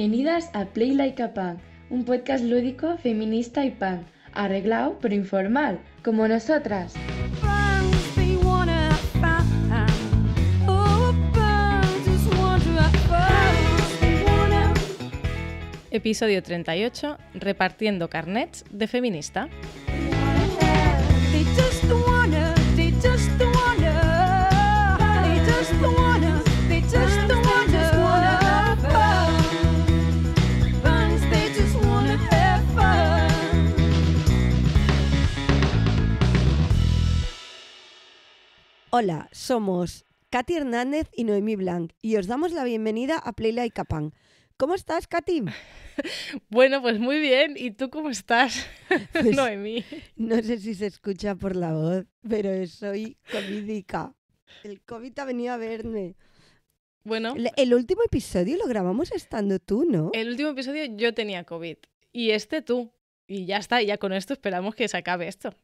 Bienvenidas a Play Like a Punk, un podcast lúdico, feminista y punk, arreglado pero informal, como nosotras. Episodio 38, repartiendo carnets de feminista. Hola, somos Katy Hernández y Noemí Blanc y os damos la bienvenida a Playla y Capán. ¿Cómo estás, Katy? Bueno, pues muy bien. ¿Y tú cómo estás, pues Noemí? No sé si se escucha por la voz, pero soy covidica. El COVID ha venido a verme. Bueno. El, último episodio lo grabamos estando tú, ¿no? El último episodio yo tenía COVID y este tú. Y ya está, ya con esto esperamos que se acabe esto.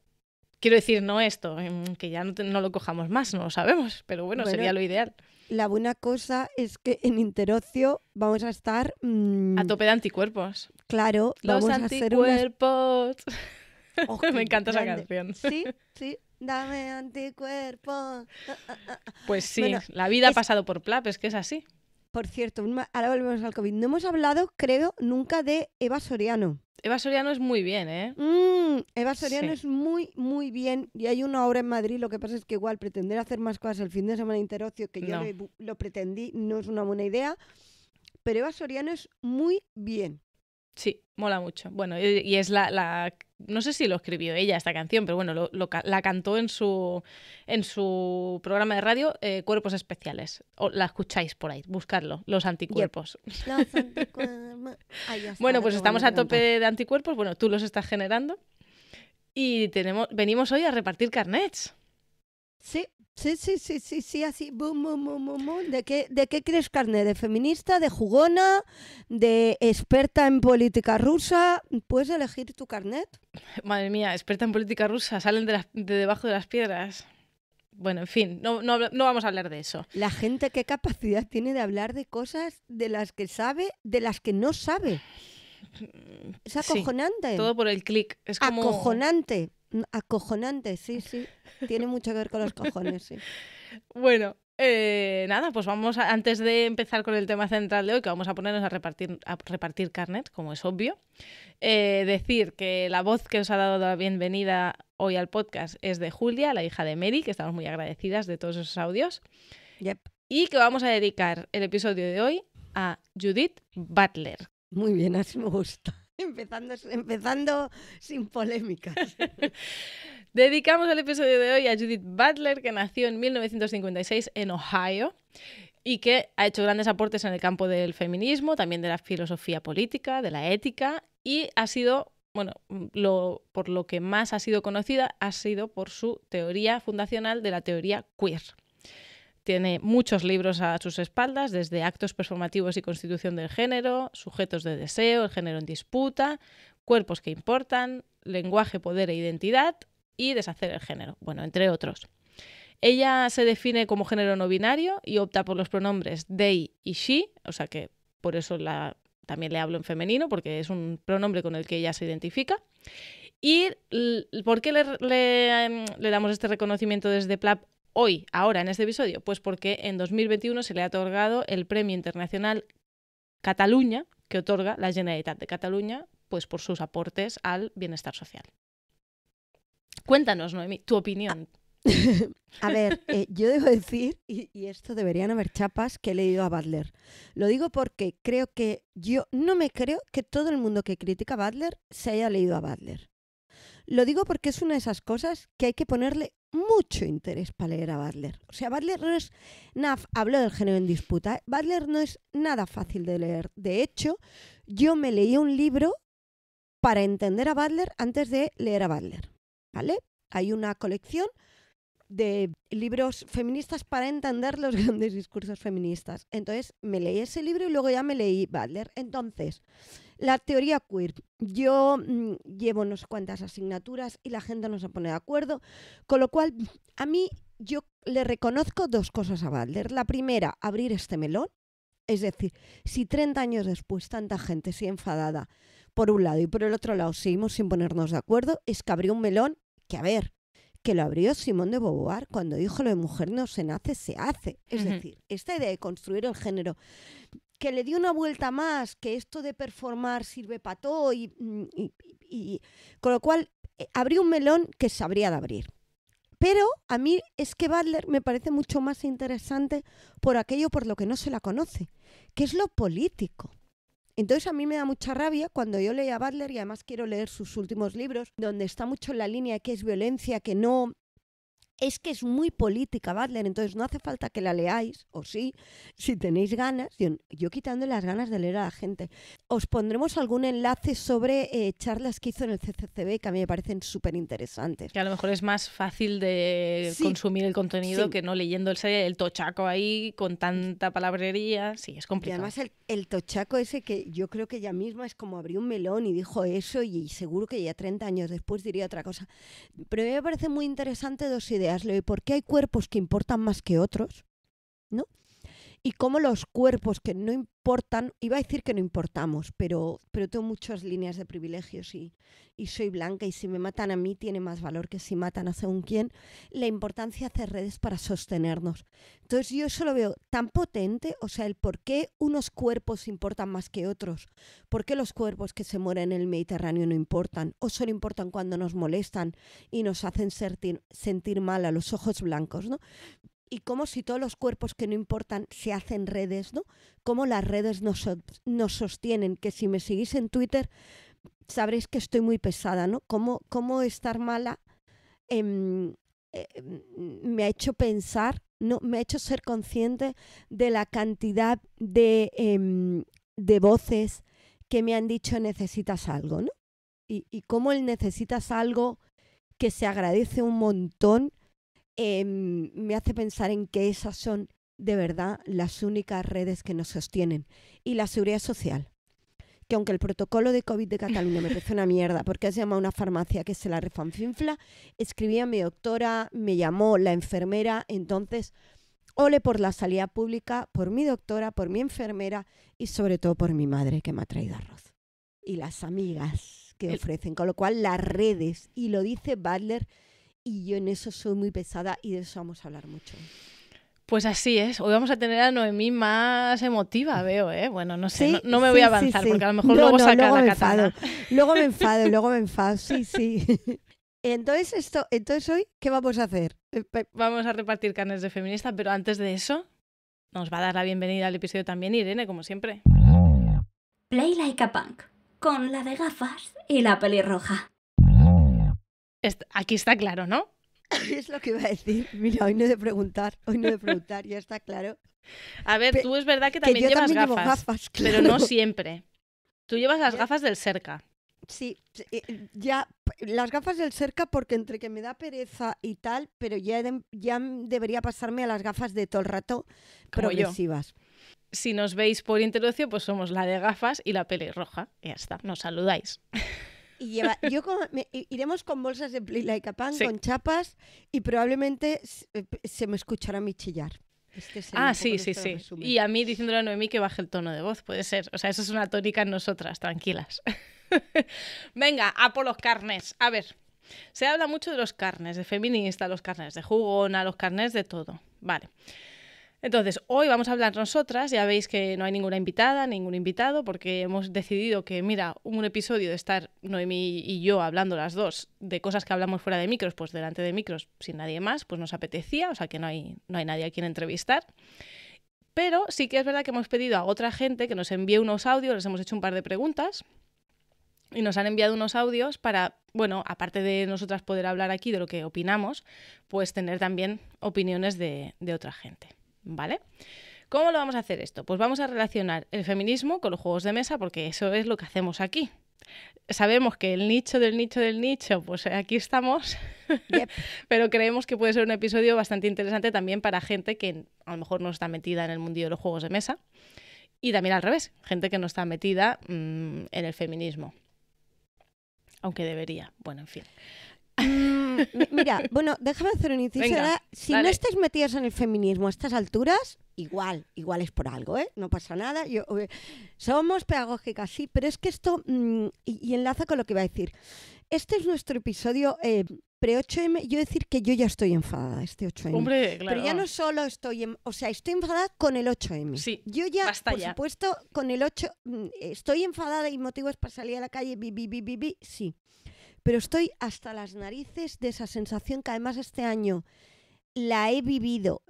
Quiero decir, no esto, que ya no, lo cojamos más, no lo sabemos, pero bueno, sería lo ideal. La buena cosa es que en Interocio vamos a estar... Mm, a tope de anticuerpos. Claro, vamos a hacer Me encanta esa canción. Sí, sí. Dame anticuerpos. pues sí, la vida ha pasado por Plap, es que es así por cierto, ahora volvemos al COVID. No hemos hablado, creo, nunca de Eva Soriano. Eva Soriano es muy bien, ¿eh? Mm, Eva Soriano es muy, muy bien. Y hay una obra en Madrid, lo que pasa es que igual pretender hacer más cosas el fin de semana interocio, que yo lo pretendí, no es una buena idea. Pero Eva Soriano es muy bien. Sí, Mola mucho. Bueno, y es la, la, No sé si lo escribió ella esta canción, pero bueno, lo, la cantó en su, en su programa de radio eh, Cuerpos Especiales. O, la escucháis por ahí, buscarlo, los anticuerpos. bueno, pues estamos a tope de anticuerpos. Bueno, tú los estás generando. Y tenemos, venimos hoy a repartir carnets. Sí, sí, sí, sí, sí, así, boom, boom, boom, boom, ¿De qué, ¿De qué crees carnet, ¿De feminista, de jugona, de experta en política rusa? ¿Puedes elegir tu carnet? Madre mía, experta en política rusa, salen de, debajo de las piedras. Bueno, en fin, no, vamos a hablar de eso. La gente qué capacidad tiene de hablar de cosas de las que sabe, de las que no sabe. Es acojonante. todo por el clic. Es como... Acojonante. Mm, acojonante, sí, sí. Tiene mucho que ver con los cojones, sí. Bueno, eh, nada, pues vamos antes de empezar con el tema central de hoy, que vamos a ponernos a repartir, a repartir carnet, como es obvio, eh, decir que la voz que os ha dado la bienvenida hoy al podcast es de Julia, la hija de Mary, que estamos muy agradecidas de todos esos audios. Y que vamos a dedicar el episodio de hoy a Judith Butler. Muy bien, así me gusta. Empezando, empezando sin polémicas. Dedicamos el episodio de hoy a Judith Butler, que nació en 1956 en Ohio y que ha hecho grandes aportes en el campo del feminismo, también de la filosofía política, de la ética y ha sido, bueno, lo, por lo que más ha sido conocida, ha sido por su teoría fundacional de la teoría queer. Tiene muchos libros a sus espaldas, desde actos performativos y constitución del género, sujetos de deseo, el género en disputa, cuerpos que importan, lenguaje, poder e identidad y deshacer el género, bueno, entre otros. Ella se define como género no binario y opta por los pronombres they y she, o sea que por eso la, también le hablo en femenino, porque es un pronombre con el que ella se identifica. ¿Y por qué em, le, damos este reconocimiento desde PLAP hoy, ahora, en este episodio? Pues porque en 2021 se le ha otorgado el Premio Internacional Cataluña, que otorga la Generalitat de Cataluña, pues por sus aportes al bienestar social. Cuéntanos, Noemi, tu opinión. A ver, eh, yo debo decir, y, y, esto deberían haber chapas, que he leído a Butler. Lo digo porque creo que yo no me creo que todo el mundo que critica a Butler se haya leído a Butler. Lo digo porque es una de esas cosas que hay que ponerle mucho interés para leer a Butler. O sea, Butler no es. Naf habló del género en disputa. no es nada fácil de leer. De hecho, yo me leí un libro para entender a Butler antes de leer a Butler. ¿Vale? Hay una colección de libros feministas para entender los grandes discursos feministas. Entonces me leí ese libro y luego ya me leí Butler. Entonces, la teoría queer. Yo mm, llevo no sé cuántas asignaturas y la gente no se pone de acuerdo, con lo cual a mí yo le reconozco dos cosas a Butler. La primera, abrir este melón. Es decir, si 30 años después tanta gente se enfadada por un lado y por el otro lado seguimos sin ponernos de acuerdo, es que abrió un melón que, a ver, que lo abrió Simón de Beauvoir cuando dijo lo de mujer no se nace, se hace. Es decir, esta idea de construir el género que le dio una vuelta más, que esto de performar sirve para todo mm, y, con lo cual eh, abrió un melón que se de abrir. Pero a mí es que Butler me parece mucho más interesante por aquello por lo que no se la conoce, que es lo político. Entonces a mí me da mucha rabia cuando yo leía a Butler y además quiero leer sus últimos libros, donde está mucho en la línea que es violencia, que no, es que es muy política Butler, entonces no hace falta que la leáis, o sí, si tenéis ganas, yo, quitando las ganas de leer a la gente. Os pondremos algún enlace sobre eh, charlas que hizo en el CCCB que a mí me parecen súper interesantes. Que a lo mejor es más fácil de consumir el contenido que no leyendo el, tochaco ahí con tanta palabrería, sí, es complicado. Y además el, tochaco ese que yo creo que ella misma es como abrió un melón y dijo eso y, seguro que ya 30 años después diría otra cosa. Pero a mí me parece muy interesante dos ideas y ¿por qué hay cuerpos que importan más que otros? ¿No? y cómo los cuerpos que no importan, iba a decir que no importamos, pero, pero tengo muchas líneas de privilegios y, soy blanca y si me matan a mí tiene más valor que si matan a según quién, la importancia de hacer redes para sostenernos. Entonces yo eso lo veo tan potente, o sea, el por qué unos cuerpos importan más que otros, por qué los cuerpos que se mueren en el Mediterráneo no importan, o solo importan cuando nos molestan y nos hacen sentir, sentir mal a los ojos blancos, ¿no? y cómo si todos los cuerpos que no importan se hacen redes, ¿no? Cómo las redes nos, sostienen, que si me seguís en Twitter sabréis que estoy muy pesada, ¿no? Cómo, cómo estar mala em, eh, em, me ha hecho pensar, ¿no? Me ha hecho ser consciente de la cantidad de, em, de voces que me han dicho necesitas algo, ¿no? Y, y cómo el necesitas algo que se agradece un montón Em, me hace pensar en que esas son de verdad las únicas redes que nos sostienen. Y la seguridad social, que aunque el protocolo de COVID de Cataluña me parece una mierda, porque se llama una farmacia que se la refanfinfla, escribí a mi doctora, me llamó la enfermera, entonces, ole por la salida pública, por mi doctora, por mi enfermera y sobre todo por mi madre que me ha traído arroz. Y las amigas que ofrecen, con lo cual las redes, y lo dice Butler, y yo en eso soy muy pesada y de eso vamos a hablar mucho. Pues así es. Hoy vamos a tener a Noemí más emotiva, veo, ¿eh? Bueno, no sé, no, me voy a avanzar porque a lo mejor luego saca la Luego me enfado, luego me enfado, sí, sí. Entonces, esto, entonces hoy, ¿qué vamos a hacer? Eh, vamos a repartir carnes de feminista, pero antes de eso, nos va a dar la bienvenida al episodio también Irene, como siempre. Play like a punk, con la de gafas y la pelirroja aquí está claro, ¿no? Es lo que iba a decir. Mira, hoy no he de preguntar, hoy no he de preguntar, ya está claro. A ver, tú es verdad que también llevas gafas, pero no siempre. Tú llevas las gafas del cerca. Sí, eh, eh, ya las gafas del cerca porque entre que me da pereza y tal, pero ya, ya debería pasarme a las gafas de todo el rato progresivas. Si nos veis por introducción, pues somos la de gafas y la pelirroja. ya está, nos saludáis. y yo iremos con bolsas de Play Like con chapas y probablemente eh, se, me escuchará mi chillar. Es que ah, sí, sí, este sí. Y a mí diciéndole a Noemí que baje el tono de voz, puede ser. O sea, eso es una tónica en nosotras, tranquilas. Venga, a por los carnes. A ver, se habla mucho de los carnes, de feminista, los carnes de jugona, los carnes de todo. Vale. Entonces, hoy vamos a hablar nosotras, ya veis que no hay ninguna invitada, ningún invitado, porque hemos decidido que, mira, un episodio de estar Noemí y yo hablando las dos de cosas que hablamos fuera de micros, pues delante de micros, sin nadie más, pues nos apetecía, o sea que no hay, no hay nadie a quien entrevistar. Pero sí que es verdad que hemos pedido a otra gente que nos envíe unos audios, les hemos hecho un par de preguntas y nos han enviado unos audios para, bueno, aparte de nosotras poder hablar aquí de lo que opinamos, pues tener también opiniones de otra gente. ¿vale? ¿Cómo lo vamos a hacer esto? Pues vamos a relacionar el feminismo con los juegos de mesa porque eso es lo que hacemos aquí. Sabemos que el nicho del nicho del nicho, pues aquí estamos, pero creemos que puede ser un episodio bastante interesante también para gente que a lo mejor no está metida en el mundillo de los juegos de mesa y también al revés, gente que no está metida mm, en el feminismo. Aunque debería, bueno, en fin. Mm, Mm, mira, bueno, déjame hacer un inciso. Si no estáis metidos en el feminismo a estas alturas, igual, igual es por algo, ¿eh? No pasa nada. Yo, eh, somos pedagógicas, sí, pero es que esto, mm, y, enlaza con lo que iba a decir. Este es nuestro episodio eh, pre-8M. Yo decir que yo ya estoy enfadada este 8M. Hombre, claro. Pero ya no solo estoy, o sea, estoy enfadada con el 8M. Sí, yo ya, por supuesto, con el 8, mm, estoy enfadada y motivos para salir a la calle, bi, bi, bi, bi, sí pero estoy hasta las narices de esa sensación que además este año la he vivido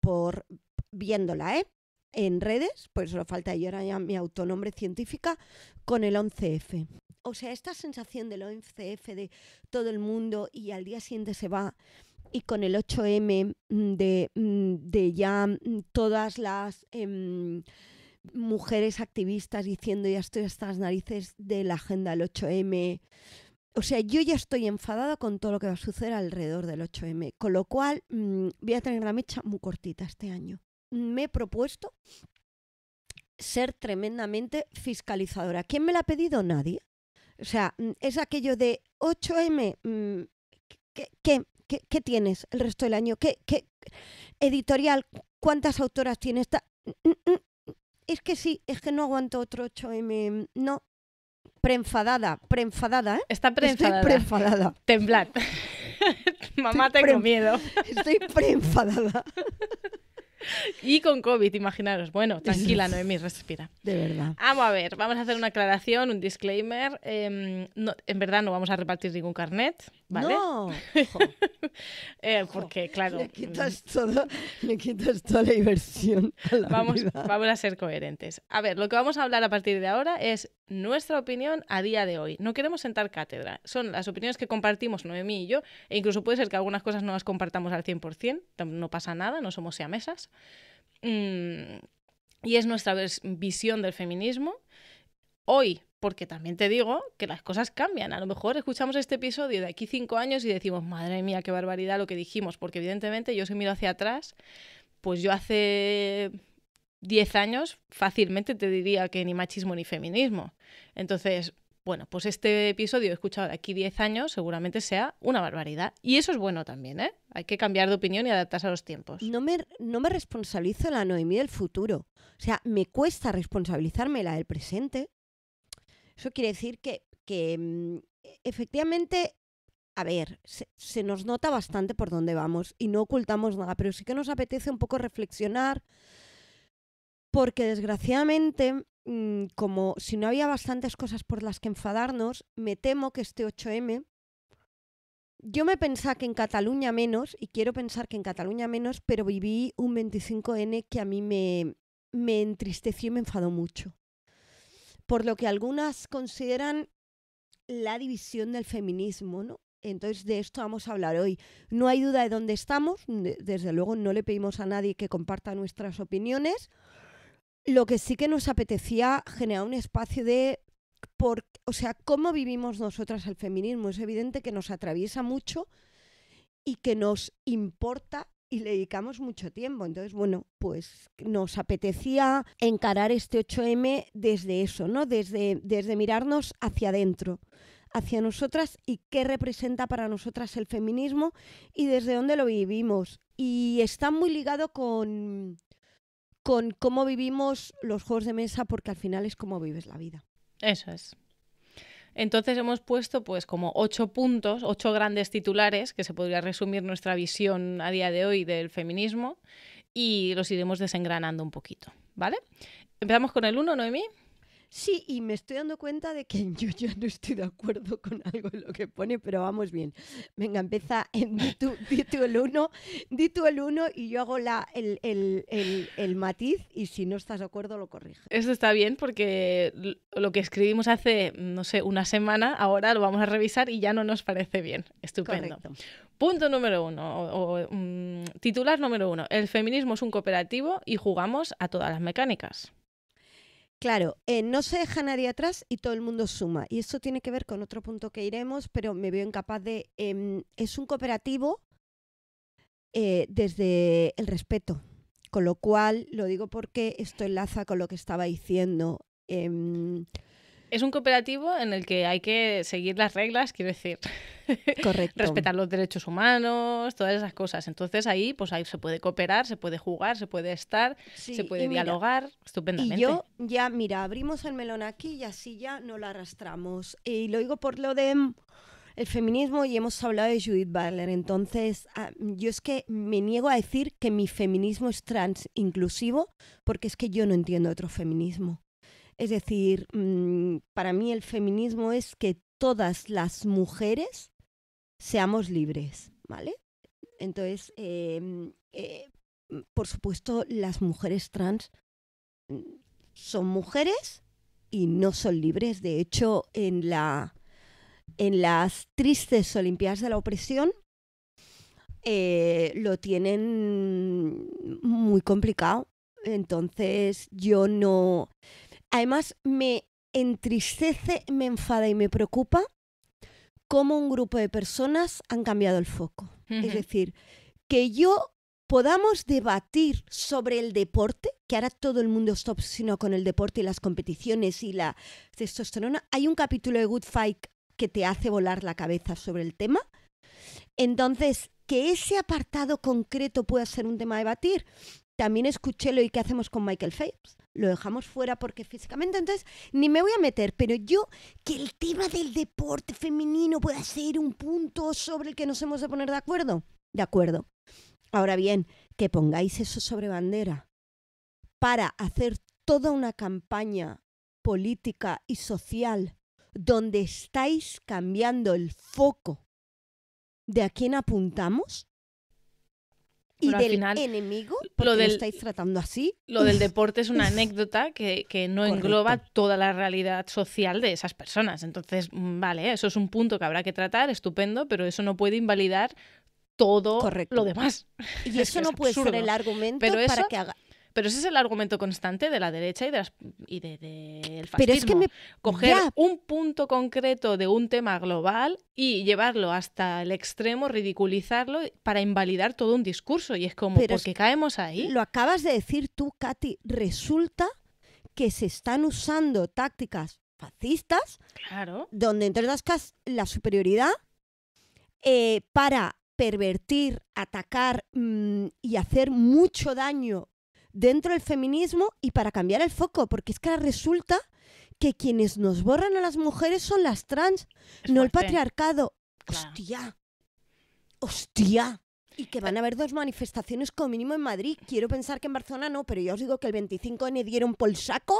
por viéndola, ¿eh? En redes, pues lo falta y ahora ya mi autonombre científica, con el 11F. O sea, esta sensación del 11F de todo el mundo y al día siguiente se va y con el 8M mm, mm, de, ya mm, todas las em, mujeres activistas diciendo ya estoy hasta las narices de la agenda del 8M, o sea, yo ya estoy enfadada con todo lo que va a suceder alrededor del 8M, con lo cual mm, voy a tener la mecha muy cortita este año. Me he propuesto ser tremendamente fiscalizadora. ¿Quién me la ha pedido? Nadie. O sea, mm, es aquello de 8M, mm, ¿qué, tienes el resto del año? ¿Qué, qué editorial? ¿Cuántas autoras tiene esta? Es que sí, es que no aguanto otro 8M. No, preenfadada, preenfadada, ¿eh? Está preenfadada. Estoy preenfadada. Temblad. Mamá, tengo miedo. Estoy preenfadada. Y con COVID, imaginaros. Bueno, tranquila, Noemí, respira. De verdad. Vamos a ver, vamos a hacer una aclaración, un disclaimer. Em, en verdad no vamos a repartir ningún carnet. No. Eh, porque, claro. Le quitas, mm. toda la diversión. vamos, a ser coherentes. A ver, lo que vamos a hablar a partir de ahora es nuestra opinión a día de hoy. No queremos sentar cátedra. Son las opiniones que compartimos Noemí y yo, e incluso puede ser que algunas cosas no las compartamos al 100%, no pasa nada, no somos siamesas. Mm, y es nuestra visión del feminismo. Hoy porque también te digo que las cosas cambian. A lo mejor escuchamos este episodio de aquí cinco años y decimos, madre mía, qué barbaridad lo que dijimos, porque evidentemente yo si miro hacia atrás, pues yo hace diez años fácilmente te diría que ni machismo ni feminismo. Entonces, bueno, pues este episodio escuchado de aquí diez años seguramente sea una barbaridad. Y eso es bueno también, ¿eh? Hay que cambiar de opinión y adaptarse a los tiempos. No me, no me responsabilizo la Noemí del futuro. O sea, me cuesta responsabilizarme la del presente eso quiere decir que, que mm, e-, efectivamente, a ver, se, nos nota bastante por dónde vamos y no ocultamos nada, pero sí que nos apetece un poco reflexionar porque desgraciadamente, mm, como si no había bastantes cosas por las que enfadarnos, me temo que este 8M... Yo me pensaba que en Cataluña menos, y quiero pensar que en Cataluña menos, pero viví un 25N que a mí me, me entristeció y me enfadó mucho por lo que algunas consideran la división del feminismo, ¿no? Entonces de esto vamos a hablar hoy. No hay duda de dónde estamos, desde luego no le pedimos a nadie que comparta nuestras opiniones. Lo que sí que nos apetecía generar un espacio de por, o sea, cómo vivimos nosotras el feminismo. Es evidente que nos atraviesa mucho y que nos importa y le dedicamos mucho tiempo. Entonces, bueno, pues nos apetecía encarar este 8M desde eso, ¿no? Desde, desde mirarnos hacia adentro hacia nosotras y qué representa para nosotras el feminismo y desde dónde lo vivimos. Y está muy ligado con, con cómo vivimos los juegos de mesa porque al final es cómo vives la vida. Eso es. Entonces hemos puesto pues como ocho puntos, ocho grandes titulares que se podría resumir nuestra visión a día de hoy del feminismo y los iremos desengranando un poquito, ¿vale? Empezamos con el uno, Noemí. Sí, y me estoy dando cuenta de que yo ya no estoy de acuerdo con algo de lo que pone, pero vamos bien. Venga, empieza en di tú, el uno, di el uno y yo hago la, el, el, el, matiz y si no estás de acuerdo lo corrijo. Eso está bien porque lo que escribimos hace, no sé, una semana, ahora lo vamos a revisar y ya no nos parece bien. Estupendo. Punto número uno, o, mm, titular número uno. El feminismo es un cooperativo y jugamos a todas las mecánicas. Claro, eh, no se deja nadie atrás y todo el mundo suma. Y esto tiene que ver con otro punto que iremos, pero me veo incapaz de... Em, es un cooperativo eh, desde el respeto, con lo cual lo digo porque esto enlaza con lo que estaba diciendo. Em. es un cooperativo en el que hay que seguir las reglas, quiero decir. respetar los derechos humanos, todas esas cosas. Entonces ahí, pues ahí se puede cooperar, se puede jugar, se puede estar, se puede dialogar estupendamente. Y yo ya, mira, abrimos el melón aquí y así ya no lo arrastramos. Y lo digo por lo de mm, el feminismo y hemos hablado de Judith Butler. Entonces, ah, yo es que me niego a decir que mi feminismo es trans inclusivo porque es que yo no entiendo otro feminismo. Es decir, mm, para mí el feminismo es que todas las mujeres seamos libres, ¿vale? Entonces, em, eh, por supuesto, las mujeres trans mm, son mujeres y no son libres. De hecho, en, la, en las tristes Olimpiadas de la Opresión eh, lo tienen muy complicado. Entonces, yo no... Además, me entristece, me enfada y me preocupa cómo un grupo de personas han cambiado el foco. Es decir, que yo podamos debatir sobre el deporte, que ahora todo el mundo está obsesionado con el deporte y las competiciones y la testosterona. Hay un capítulo de Good Fight que te hace volar la cabeza sobre el tema. Entonces, que ese apartado concreto pueda ser un tema a debatir, también escuché lo y qué hacemos con Michael Phelps. Lo dejamos fuera porque físicamente, entonces, ni me voy a meter, pero yo que el tema del deporte femenino pueda ser un punto sobre el que nos hemos de poner de acuerdo. De acuerdo. Ahora bien, que pongáis eso sobre bandera para hacer toda una campaña política y social donde estáis cambiando el foco de a quién apuntamos, y del enemigo, lo, estáis tratando así. Lo del deporte es una anécdota que, no engloba toda la realidad social de esas personas. Entonces, mm, vale, eso es un punto que habrá que tratar, estupendo, pero eso no puede invalidar todo lo demás. Y eso no puede ser el argumento para que haga, pero ese es el argumento constante de la derecha y del de, fascismo. Pero es que Coger un punto concreto de un tema global y llevarlo hasta el extremo, ridiculizarlo para invalidar todo un discurso. Y es como, porque caemos ahí? Lo acabas de decir tú, Katy. Resulta que se están usando tácticas fascistas, claro. donde entre otras la superioridad, eh, para pervertir, atacar mm, y hacer mucho daño dentro del feminismo y para cambiar el foco, porque es que resulta que quienes nos borran a las mujeres son las trans, no el patriarcado. Hostia. Hostia. Y que van eh. a haber dos manifestaciones como mínimo en Madrid. Quiero pensar que en Barcelona no, pero yo os digo que el 25N dieron por saco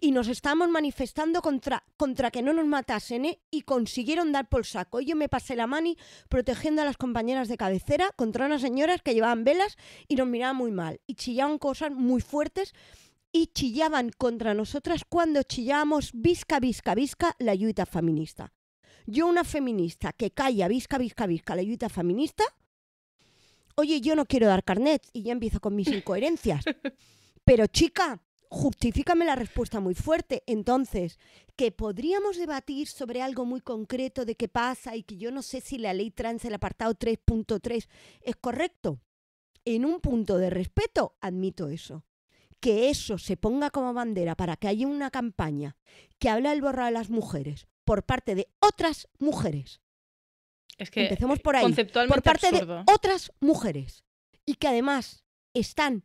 y nos estábamos manifestando contra, contra que no nos matasen ¿eh? y consiguieron dar por saco. Yo me pasé la mani protegiendo a las compañeras de cabecera contra unas señoras que llevaban velas y nos miraban muy mal y chillaban cosas muy fuertes y chillaban contra nosotras cuando chillábamos visca, visca, visca la ayuda feminista. Yo, una feminista que calla visca, visca, visca la ayuda feminista, oye, yo no quiero dar carnet y ya empiezo con mis incoherencias. Pero chica, justifícame la respuesta muy fuerte. Entonces, que podríamos debatir sobre algo muy concreto de qué pasa y que yo no sé si la ley trans, el apartado 3.3, es correcto. En un punto de respeto, admito eso. Que eso se ponga como bandera para que haya una campaña que habla del borrado de las mujeres por parte de otras mujeres es que Empecemos por ahí. Por parte de otras mujeres. Y que además están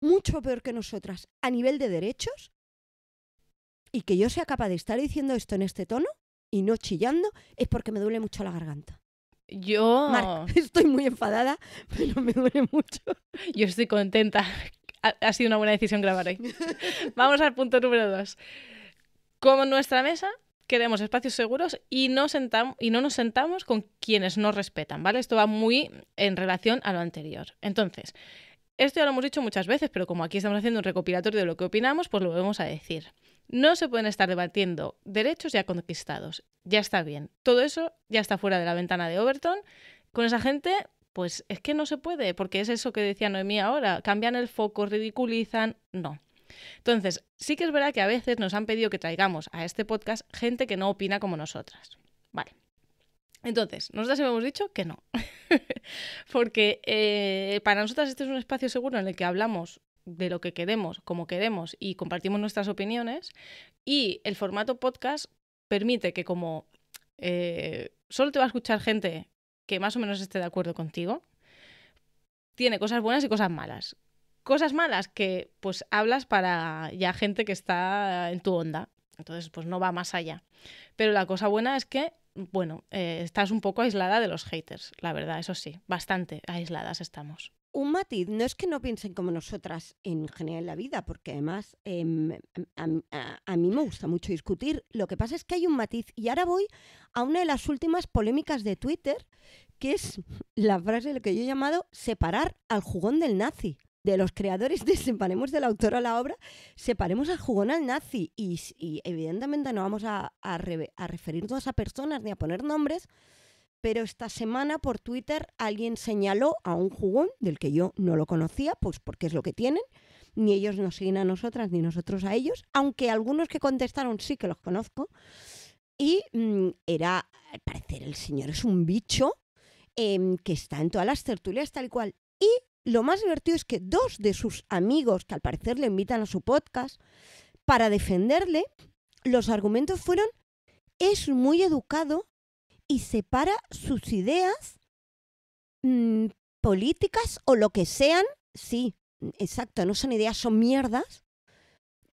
mucho peor que nosotras a nivel de derechos. Y que yo sea capaz de estar diciendo esto en este tono y no chillando es porque me duele mucho la garganta. Yo. estoy muy enfadada, pero me duele mucho. Yo estoy contenta. Ha, sido una buena decisión grabar hoy. Vamos al punto número dos. Como nuestra mesa queremos espacios seguros y no, y no nos sentamos con quienes nos respetan, ¿vale? Esto va muy en relación a lo anterior. Entonces, esto ya lo hemos dicho muchas veces, pero como aquí estamos haciendo un recopilatorio de lo que opinamos, pues lo vamos a decir. No se pueden estar debatiendo derechos ya conquistados. Ya está bien. Todo eso ya está fuera de la ventana de Overton. Con esa gente, pues es que no se puede, porque es eso que decía Noemí ahora. Cambian el foco, ridiculizan. No. Entonces, sí que es verdad que a veces nos han pedido que traigamos a este podcast gente que no opina como nosotras. Vale. Entonces, nosotras hemos dicho que no. Porque eh, para nosotras este es un espacio seguro en el que hablamos de lo que queremos, como queremos y compartimos nuestras opiniones. Y el formato podcast permite que como eh, solo te va a escuchar gente que más o menos esté de acuerdo contigo, tiene cosas buenas y cosas malas. Cosas malas que pues hablas para ya gente que está en tu onda. Entonces, pues no va más allá. Pero la cosa buena es que, bueno, eh, estás un poco aislada de los haters, la verdad, eso sí, bastante aisladas estamos. Un matiz, no es que no piensen como nosotras en general en la vida, porque además em, a, a mí me gusta mucho discutir. Lo que pasa es que hay un matiz, y ahora voy a una de las últimas polémicas de Twitter, que es la frase de lo que yo he llamado separar al jugón del nazi de los creadores de Separemos del autor a la obra, separemos al jugón al nazi. Y, evidentemente no vamos a, referirnos a personas ni a poner nombres, pero esta semana por Twitter alguien señaló a un jugón del que yo no lo conocía, pues porque es lo que tienen. Ni ellos nos siguen a nosotras, ni nosotros a ellos, aunque algunos que contestaron sí que los conozco. Y mm, era, al parecer, el señor es un bicho em, que está en todas las tertulias tal cual. Y lo más divertido es que dos de sus amigos, que al parecer le invitan a su podcast, para defenderle, los argumentos fueron, es muy educado y separa sus ideas mm, políticas o lo que sean, sí, exacto, no son ideas, son mierdas,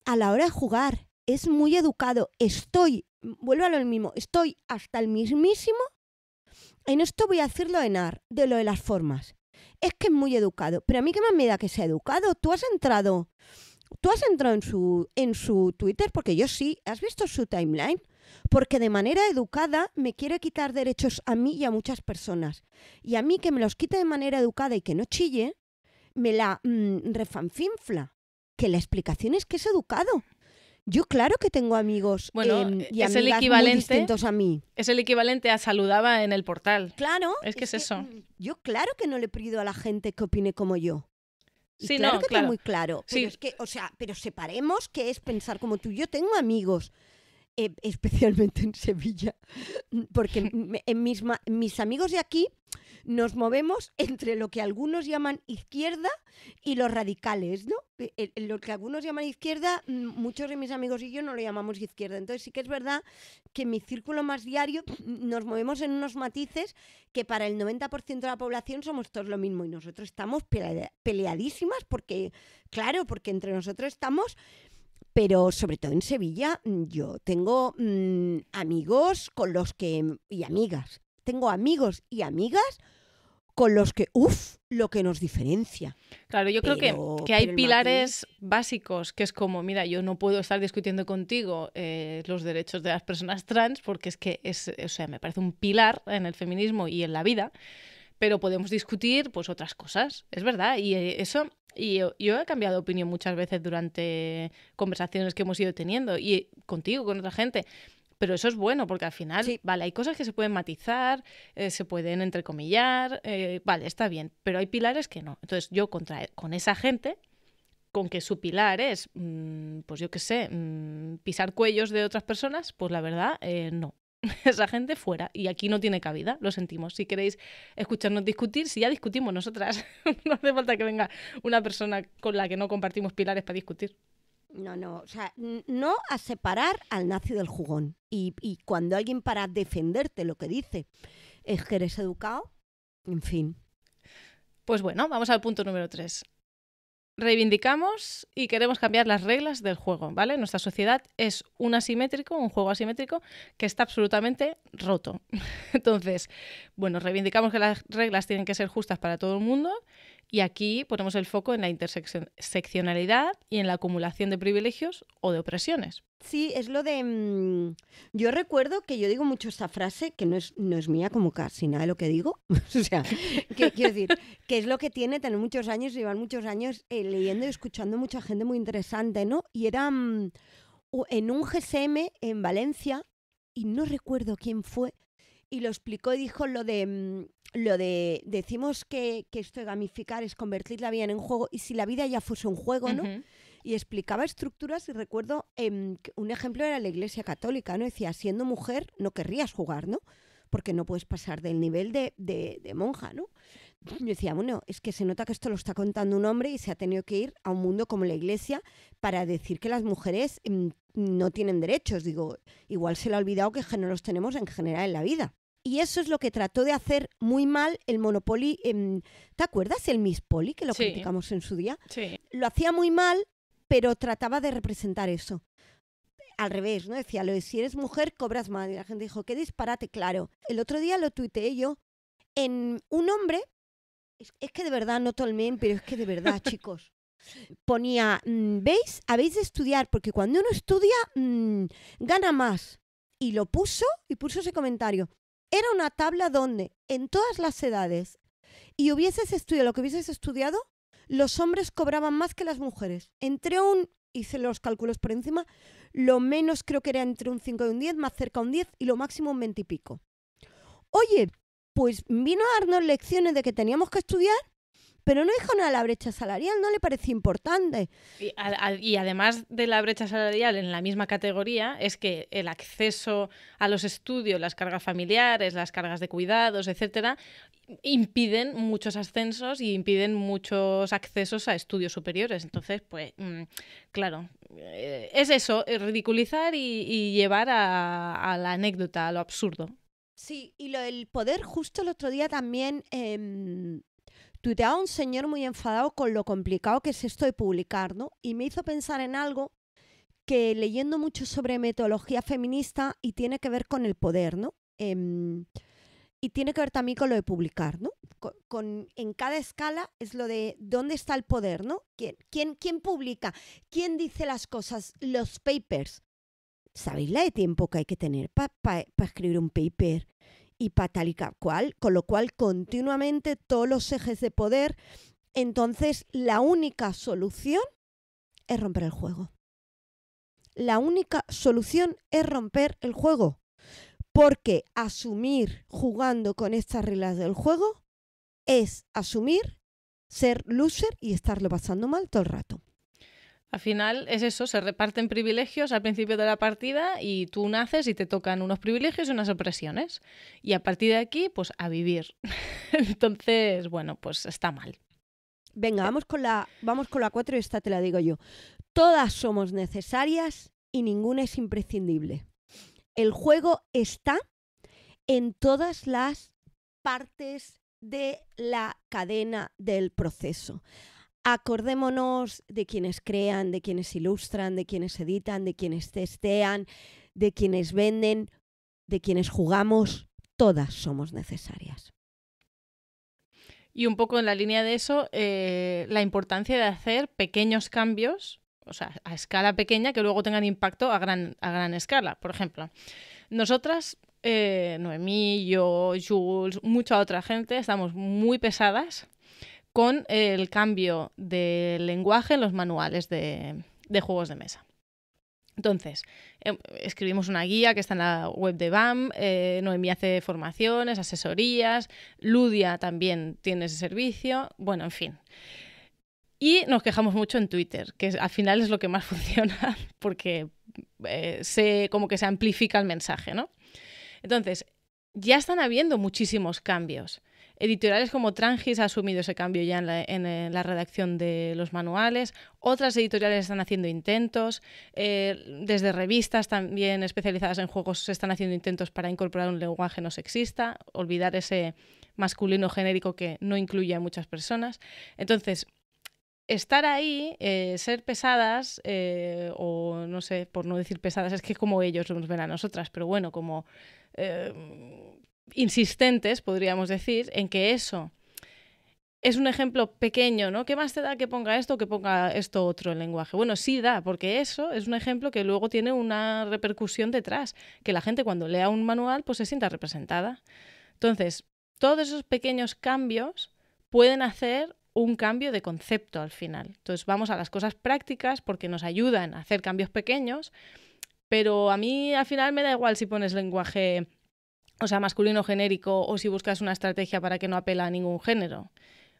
a la hora de jugar. Es muy educado, estoy, vuelvo a lo mismo, estoy hasta el mismísimo en esto voy a decirlo lo de de lo de las formas es que es muy educado. Pero a mí qué más me da que sea educado. Tú has entrado, tú has entrado en su, en su Twitter, porque yo sí, ¿has visto su timeline? Porque de manera educada me quiere quitar derechos a mí y a muchas personas. Y a mí que me los quite de manera educada y que no chille, me la mm, refanfinfla. Que la explicación es que es educado. Yo claro que tengo amigos bueno, em, y es el equivalente, muy distintos a mí. Es el equivalente a saludaba en el portal. Claro. Es que es, eso. Yo claro que no le pido a la gente que opine como yo. sí, claro que está muy claro. sí. es que, o sea, pero separemos qué es pensar como tú. Yo tengo amigos e, especialmente en Sevilla, porque mis, amigos de aquí nos movemos entre lo que algunos llaman izquierda y los radicales, ¿no? E, e, lo que algunos llaman izquierda, muchos de mis amigos y yo no lo llamamos izquierda. Entonces sí que es verdad que en mi círculo más diario nos movemos en unos matices que para el 90% de la población somos todos lo mismo y nosotros estamos peleadísimas porque, claro, porque entre nosotros estamos pero sobre todo en Sevilla mm, yo tengo mm, amigos con los que, y amigas, tengo amigos y amigas con los que, uff, lo que nos diferencia. Claro, yo creo que, que hay pilares básicos, que es como, mira, yo no puedo estar discutiendo contigo eh, los derechos de las personas trans, porque es que es, o sea, me parece un pilar en el feminismo y en la vida, pero podemos discutir pues otras cosas, es verdad, y eh, eso y yo, he cambiado de opinión muchas veces durante conversaciones que hemos ido teniendo y contigo, con otra gente. Pero eso es bueno porque al final, vale, hay cosas que se pueden matizar, eh, se pueden entrecomillar, eh, vale, está bien, pero hay pilares que no. Entonces yo contra, con esa gente, con que su pilar es, mm, pues yo qué sé, mm, pisar cuellos de otras personas, pues la verdad, no. esa gente fuera y aquí no tiene cabida, lo sentimos. Si queréis escucharnos discutir, si ya discutimos nosotras, no hace falta que venga una persona con la que no compartimos pilares para discutir. No, no, o sea, no a separar al nazi del jugón. Y, y cuando alguien para defenderte lo que dice es que eres educado, en fin. Pues bueno, vamos al punto número 3 reivindicamos y queremos cambiar las reglas del juego, ¿vale? Nuestra sociedad es un asimétrico, un juego asimétrico que está absolutamente roto. Entonces, bueno, reivindicamos que las reglas tienen que ser justas para todo el mundo y aquí ponemos el foco en la interseccionalidad y en la acumulación de privilegios o de opresiones. Sí, es lo de... Mm, yo recuerdo que yo digo mucho esta frase, que no es, no es mía como casi nada de lo que digo. o sea, que, quiero decir, que es lo que tiene tener muchos años, llevar muchos años eh, leyendo y escuchando mucha gente muy interesante, ¿no? Y era mm, en un GSM en Valencia, y no recuerdo quién fue, y lo explicó y dijo lo de... Mm, lo de decimos que, esto de gamificar es convertir la vida en un juego y si la vida ya fuese un juego, ¿no? y explicaba estructuras y recuerdo em, un ejemplo era la Iglesia Católica, ¿no? Decía, siendo mujer no querrías jugar, ¿no? Porque no puedes pasar del nivel de, monja, ¿no? Yo decía, bueno, es que se nota que esto lo está contando un hombre y se ha tenido que ir a un mundo como la iglesia para decir que las mujeres em, no tienen derechos. Digo, igual se le ha olvidado que no los tenemos en general en la vida. Y eso es lo que trató de hacer muy mal el Monopoly. Em, ¿Te acuerdas el Miss Poli que lo criticamos en su día? Lo hacía muy mal pero trataba de representar eso. Al revés, ¿no? Decía, lo si eres mujer, cobras más. Y la gente dijo, qué disparate, claro. El otro día lo tuiteé yo en un hombre, es, que de verdad no tolmen, pero es que de verdad, chicos. Ponía, mm, ¿veis? Habéis de estudiar, porque cuando uno estudia, mm, gana más. Y lo puso, y puso ese comentario. Era una tabla donde, en todas las edades, y hubieses estudiado lo que hubieses estudiado, los hombres cobraban más que las mujeres. Entre un, hice los cálculos por encima, lo menos creo que era entre un 5 y un 10, más cerca un 10 y lo máximo un 20 y pico. Oye, pues vino a darnos lecciones de que teníamos que estudiar pero no dijo nada de la brecha salarial, no le parecía importante. Y, y, además de la brecha salarial en la misma categoría, es que el acceso a los estudios, las cargas familiares, las cargas de cuidados, etcétera, impiden muchos ascensos y impiden muchos accesos a estudios superiores. Entonces, pues, mm, claro, eh, es eso, eh, ridiculizar y, llevar a, la anécdota, a lo absurdo. Sí, y lo del poder, justo el otro día también eh, tuiteaba un señor muy enfadado con lo complicado que es esto de publicar, ¿no? Y me hizo pensar en algo que leyendo mucho sobre metodología feminista y tiene que ver con el poder, ¿no? Em, y tiene que ver también con lo de publicar, ¿no? en cada escala es lo de dónde está el poder, ¿no? ¿Quién, quién, ¿Quién publica? ¿Quién dice las cosas? Los papers. ¿Sabéis la de tiempo que hay que tener para escribir un paper? Y para tal y cual, con lo cual continuamente todos los ejes de poder. Entonces, la única solución es romper el juego. La única solución es romper el juego. Porque asumir jugando con estas reglas del juego es asumir ser loser y estarlo pasando mal todo el rato. Al final es eso, se reparten privilegios al principio de la partida y tú naces y te tocan unos privilegios y unas opresiones. Y a partir de aquí, pues a vivir. Entonces, bueno, pues está mal. Venga, vamos con la vamos con la 4 y esta te la digo yo. Todas somos necesarias y ninguna es imprescindible el juego está en todas las partes de la cadena del proceso. Acordémonos de quienes crean, de quienes ilustran, de quienes editan, de quienes testean, de quienes venden, de quienes jugamos. Todas somos necesarias. Y un poco en la línea de eso, eh, la importancia de hacer pequeños cambios o sea, a escala pequeña que luego tengan impacto a gran, escala. Por ejemplo, nosotras, eh, Noemí, yo, Jules, mucha otra gente, estamos muy pesadas con el cambio del lenguaje en los manuales de, juegos de mesa. Entonces, em, escribimos una guía que está en la web de BAM, eh, Noemí hace formaciones, asesorías, Ludia también tiene ese servicio, bueno, en fin. Y nos quejamos mucho en Twitter, que al final es lo que más funciona, porque eh, se, como que se amplifica el mensaje, ¿no? Entonces, ya están habiendo muchísimos cambios. Editoriales como Trangis ha asumido ese cambio ya en la, eh, redacción de los manuales, otras editoriales están haciendo intentos, eh, desde revistas también especializadas en juegos se están haciendo intentos para incorporar un lenguaje no sexista, olvidar ese masculino genérico que no incluye a muchas personas. Entonces, estar ahí, eh, ser pesadas, eh, o no sé, por no decir pesadas, es que como ellos nos ven a nosotras, pero bueno, como eh, insistentes, podríamos decir, en que eso es un ejemplo pequeño, ¿no? ¿Qué más te da que ponga esto o que ponga esto otro en lenguaje? Bueno, sí da, porque eso es un ejemplo que luego tiene una repercusión detrás, que la gente cuando lea un manual pues se sienta representada. Entonces, todos esos pequeños cambios pueden hacer un cambio de concepto al final. Entonces vamos a las cosas prácticas porque nos ayudan a hacer cambios pequeños, pero a mí al final me da igual si pones lenguaje, o sea, masculino genérico o si buscas una estrategia para que no apela a ningún género.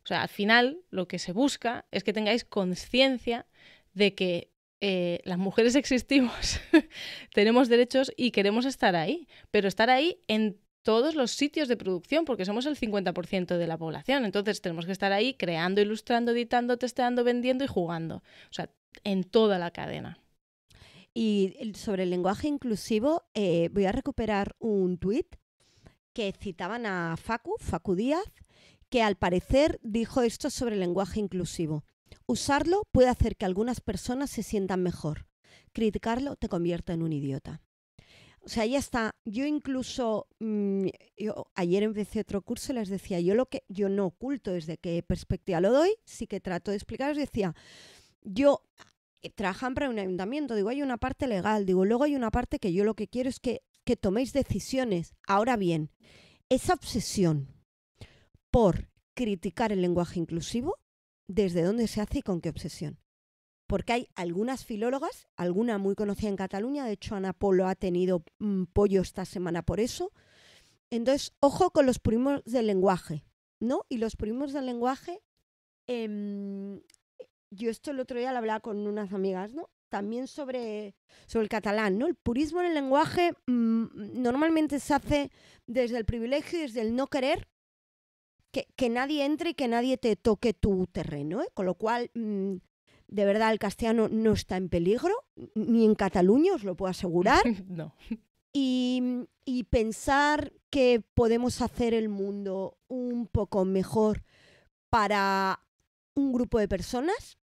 O sea, al final lo que se busca es que tengáis conciencia de que eh, las mujeres existimos, tenemos derechos y queremos estar ahí, pero estar ahí en todos los sitios de producción, porque somos el 50% de la población. Entonces tenemos que estar ahí creando, ilustrando, editando, testeando, vendiendo y jugando. O sea, en toda la cadena. Y sobre el lenguaje inclusivo, eh, voy a recuperar un tuit que citaban a Facu, Facu Díaz, que al parecer dijo esto sobre el lenguaje inclusivo. Usarlo puede hacer que algunas personas se sientan mejor. Criticarlo te convierte en un idiota. O sea, ya está. Yo incluso, mm, yo ayer empecé otro curso y les decía, yo lo que yo no oculto desde qué perspectiva lo doy, sí que trato de explicaros, decía, yo eh, trabajan para un ayuntamiento, digo, hay una parte legal, digo, luego hay una parte que yo lo que quiero es que, que toméis decisiones. Ahora bien, esa obsesión por criticar el lenguaje inclusivo, ¿desde dónde se hace y con qué obsesión? porque hay algunas filólogas, alguna muy conocida en Cataluña, de hecho Ana Polo ha tenido mm, pollo esta semana por eso. Entonces, ojo con los primos del lenguaje, ¿no? Y los primos del lenguaje, em, yo esto el otro día lo hablaba con unas amigas, ¿no? También sobre, sobre el catalán, ¿no? El purismo en el lenguaje mm, normalmente se hace desde el privilegio y desde el no querer que, que, nadie entre y que nadie te toque tu terreno, ¿eh? con lo cual mm, de verdad el castellano no está en peligro, ni en Cataluña, os lo puedo asegurar. no. Y, pensar que podemos hacer el mundo un poco mejor para un grupo de personas.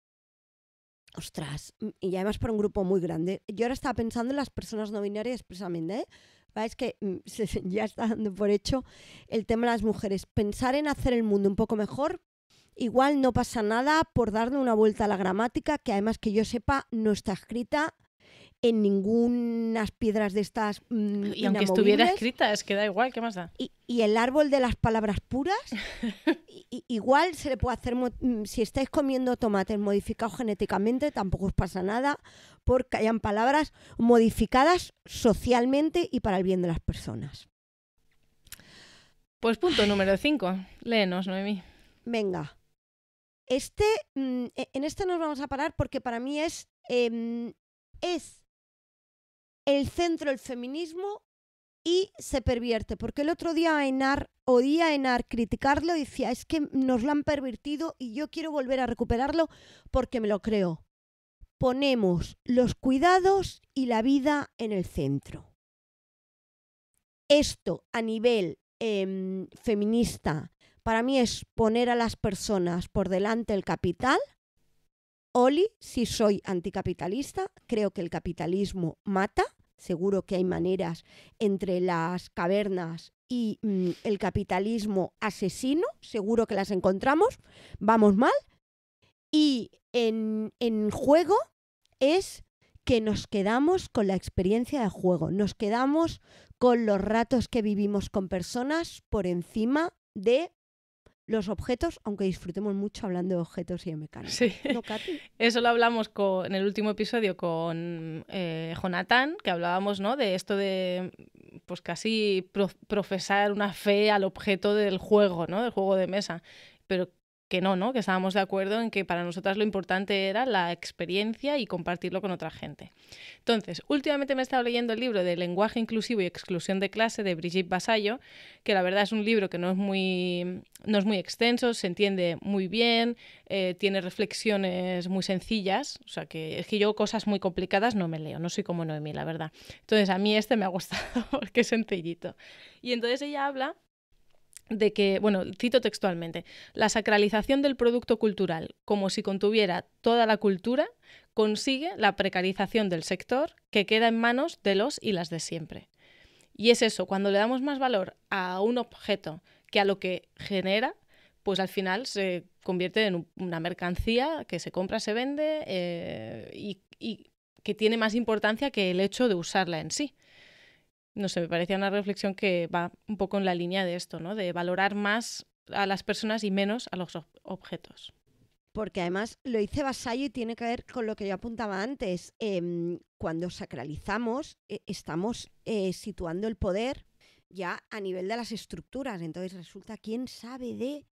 Ostras, y además para un grupo muy grande. Yo ahora estaba pensando en las personas no binarias expresamente, ¿eh? que mm, se, ya está dando por hecho el tema de las mujeres. Pensar en hacer el mundo un poco mejor Igual no pasa nada por darle una vuelta a la gramática, que además que yo sepa no está escrita en ninguna piedras de estas. Mm, y aunque estuviera escrita, es que da igual, ¿qué más da? Y, el árbol de las palabras puras, igual se le puede hacer. Mm, si estáis comiendo tomates modificados genéticamente, tampoco os pasa nada, porque hayan palabras modificadas socialmente y para el bien de las personas. Pues punto número 5. Léenos, Noemí. Venga. Este, mm, e, en este nos vamos a parar porque para mí es, em, es el centro del feminismo y se pervierte. Porque el otro día Enar, oía a Enar criticarlo y decía, es que nos lo han pervertido y yo quiero volver a recuperarlo porque me lo creo. Ponemos los cuidados y la vida en el centro. Esto a nivel em, feminista para mí es poner a las personas por delante el capital. Oli, si soy anticapitalista, creo que el capitalismo mata. Seguro que hay maneras entre las cavernas y mm, el capitalismo asesino. Seguro que las encontramos. Vamos mal. Y en, en juego es que nos quedamos con la experiencia de juego, nos quedamos con los ratos que vivimos con personas por encima de los objetos, aunque disfrutemos mucho hablando de objetos y de mecánica. Sí. Eso lo hablamos en el último episodio con eh, Jonathan, que hablábamos ¿no? de esto de pues casi profesar una fe al objeto del juego, ¿no? del juego de mesa. Pero que no, ¿no? Que estábamos de acuerdo en que para nosotras lo importante era la experiencia y compartirlo con otra gente. Entonces, últimamente me he estado leyendo el libro de Lenguaje Inclusivo y Exclusión de Clase de Brigitte Basallo, que la verdad es un libro que no es muy, no es muy extenso, se entiende muy bien, eh, tiene reflexiones muy sencillas, o sea que es que yo cosas muy complicadas no me leo, no soy como Noemí, la verdad. Entonces, a mí este me ha gustado porque es sencillito. Y entonces ella habla de que, bueno, cito textualmente, la sacralización del producto cultural, como si contuviera toda la cultura, consigue la precarización del sector que queda en manos de los y las de siempre. Y es eso, cuando le damos más valor a un objeto que a lo que genera, pues al final se convierte en una mercancía que se compra, se vende eh, y, que tiene más importancia que el hecho de usarla en sí no sé, me parecía una reflexión que va un poco en la línea de esto, ¿no? De valorar más a las personas y menos a los objetos. Porque además lo hice Basayo y tiene que ver con lo que yo apuntaba antes. Em, cuando sacralizamos, e, estamos eh, situando el poder ya a nivel de las estructuras. Entonces resulta, ¿quién sabe de?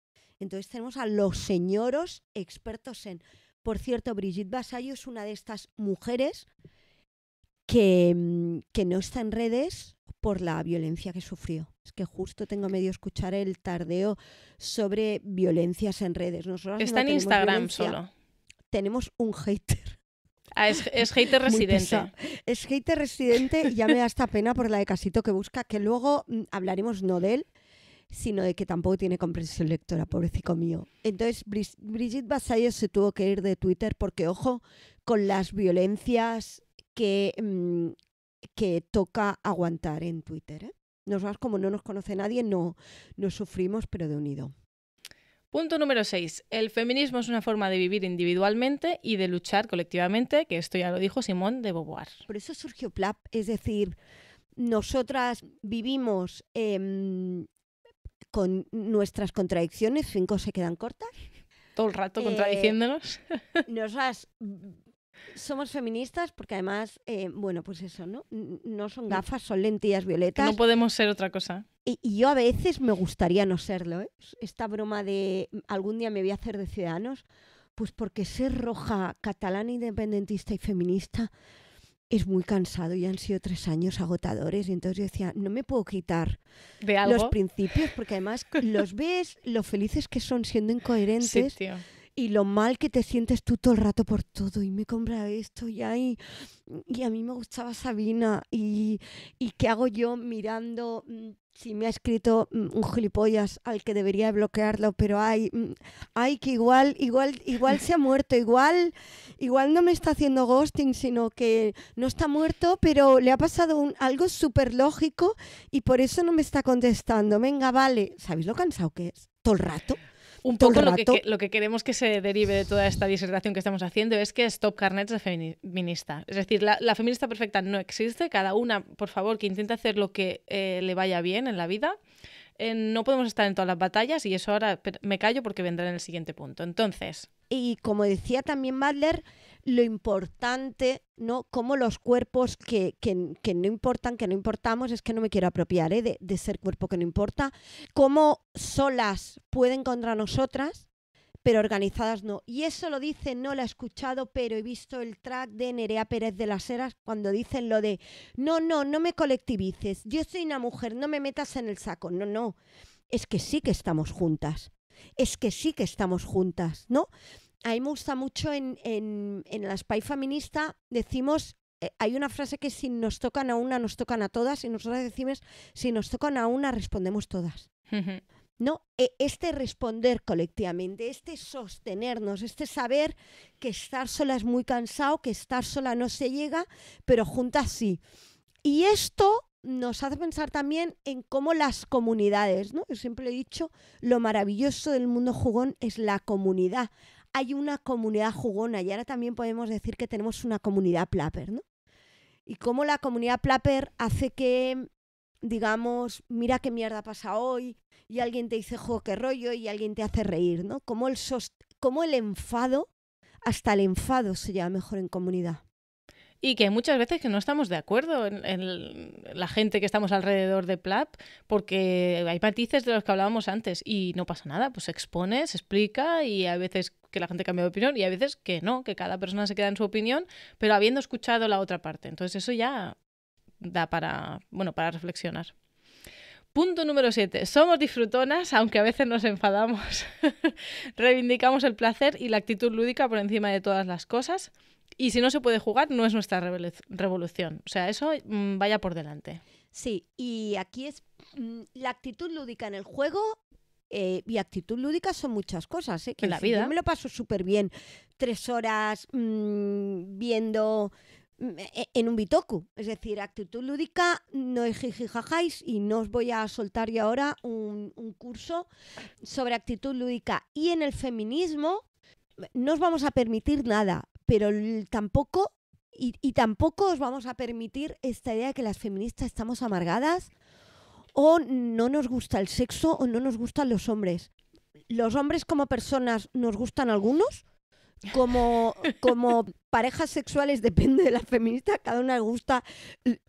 Entonces tenemos a los señoros expertos en. Por cierto, Brigitte Basayo es una de estas mujeres Mm, que, no está en redes por la violencia que sufrió. Es que justo tengo medio escuchar el tardeo sobre violencias en redes. está en Instagram solo. Tenemos un hater. Ah, es, hater residente. Es hater residente y ya me da esta pena por la de casito que busca, que luego mm, hablaremos no de él, sino de que tampoco tiene comprensión lectora, pobrecito mío. Entonces, Brigitte Basalles se tuvo que ir de Twitter porque, ojo, con las violencias que, mm, que toca aguantar en Twitter. ¿eh? Nosotros, como no nos conoce nadie, no, sufrimos, pero de unido. Punto número 6. El feminismo es una forma de vivir individualmente y de luchar colectivamente, que esto ya lo dijo Simón de Beauvoir. Por eso surgió PLAP, es decir, nosotras vivimos em, con nuestras contradicciones, cinco se quedan cortas. Todo el rato eh, contradiciéndonos. Nos nosotras somos feministas porque además, eh, bueno, pues eso, ¿no? No son mm. gafas, son lentillas violetas. No podemos ser otra cosa. Y, yo a veces me gustaría no serlo, ¿eh? Esta broma de mm, algún día me voy a hacer de ciudadanos, pues porque ser roja, catalana, independentista y feminista es muy cansado y han sido tres años agotadores. Y entonces yo decía, no me puedo quitar los principios, porque además los ves, lo felices que son siendo incoherentes. Sí, tío y lo mal que te sientes tú todo el rato por todo y me compra esto y, ay, y a mí me gustaba Sabina y, y qué hago yo mirando mm, si me ha escrito mm, un gilipollas al que debería bloquearlo, pero hay hay mm, que igual, igual, igual se ha muerto, igual, igual no me está haciendo ghosting, sino que no está muerto, pero le ha pasado algo súper lógico y por eso no me está contestando. Venga, vale. ¿Sabéis lo cansado que es? Todo el rato. Un poco lo que, lo que queremos que se derive de toda esta disertación que estamos haciendo es que Stop Carnet es feminista. Es decir, la, feminista perfecta no existe. Cada una, por favor, que intente hacer lo que eh, le vaya bien en la vida. Eh, no podemos estar en todas las batallas y eso ahora me callo porque vendrá en el siguiente punto. Entonces. Y como decía también Butler, lo importante, ¿no? Como los cuerpos que, no importan, que no importamos, es que no me quiero apropiar ¿eh? de, ser cuerpo que no importa, cómo solas pueden contra nosotras, pero organizadas no. Y eso lo dice, no lo he escuchado, pero he visto el track de Nerea Pérez de las Heras cuando dicen lo de, no, no, no me colectivices, yo soy una mujer, no me metas en el saco, no, no. Es que sí que estamos juntas, es que sí que estamos juntas, ¿no? a mí me gusta mucho en, en, en la Feminista, decimos, eh, hay una frase que si nos tocan a una, nos tocan a todas, y nosotros decimos, si nos tocan a una, respondemos todas. ¿no? E, este responder colectivamente, este sostenernos, este saber que estar sola es muy cansado, que estar sola no se llega, pero juntas sí. Y esto nos hace pensar también en cómo las comunidades, Yo siempre he dicho, lo maravilloso del mundo jugón es la comunidad, hay una comunidad jugona y ahora también podemos decir que tenemos una comunidad plapper, ¿no? Y cómo la comunidad plapper hace que, digamos, mira qué mierda pasa hoy y alguien te dice, jo, qué rollo y alguien te hace reír, ¿no? Cómo el, el enfado, hasta el enfado se lleva mejor en comunidad. Y que muchas veces que no estamos de acuerdo en, la gente que estamos alrededor de Plap, porque hay matices de los que hablábamos antes y no pasa nada, pues se expone, se explica y a veces que la gente cambia de opinión y a veces que no, que cada persona se queda en su opinión, pero habiendo escuchado la otra parte. Entonces eso ya da para, bueno, para reflexionar. Punto número 7. Somos disfrutonas, aunque a veces nos enfadamos. Reivindicamos el placer y la actitud lúdica por encima de todas las cosas. Y si no se puede jugar, no es nuestra revolución. O sea, eso mm, vaya por delante. Sí, y aquí es mm, la actitud lúdica en el juego eh, y actitud lúdica son muchas cosas. ¿eh? Que la vida. Yo me lo paso súper bien. Tres horas mm, viendo mm, e, en un bitoku. Es decir, actitud lúdica no es jijijajáis y no os voy a soltar ya ahora un, curso sobre actitud lúdica. Y en el feminismo no os vamos a permitir nada, pero tampoco y, tampoco os vamos a permitir esta idea de que las feministas estamos amargadas o no nos gusta el sexo o no nos gustan los hombres. Los hombres como personas nos gustan algunos, como, parejas sexuales, depende de la feminista, cada una gusta,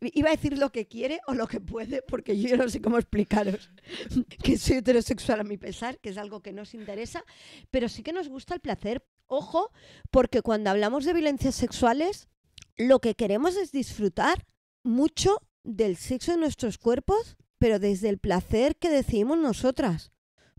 iba a decir lo que quiere o lo que puede, porque yo no sé cómo explicaros que soy heterosexual a mi pesar, que es algo que nos interesa, pero sí que nos gusta el placer. Ojo, porque cuando hablamos de violencias sexuales, lo que queremos es disfrutar mucho del sexo de nuestros cuerpos pero desde el placer que decimos nosotras,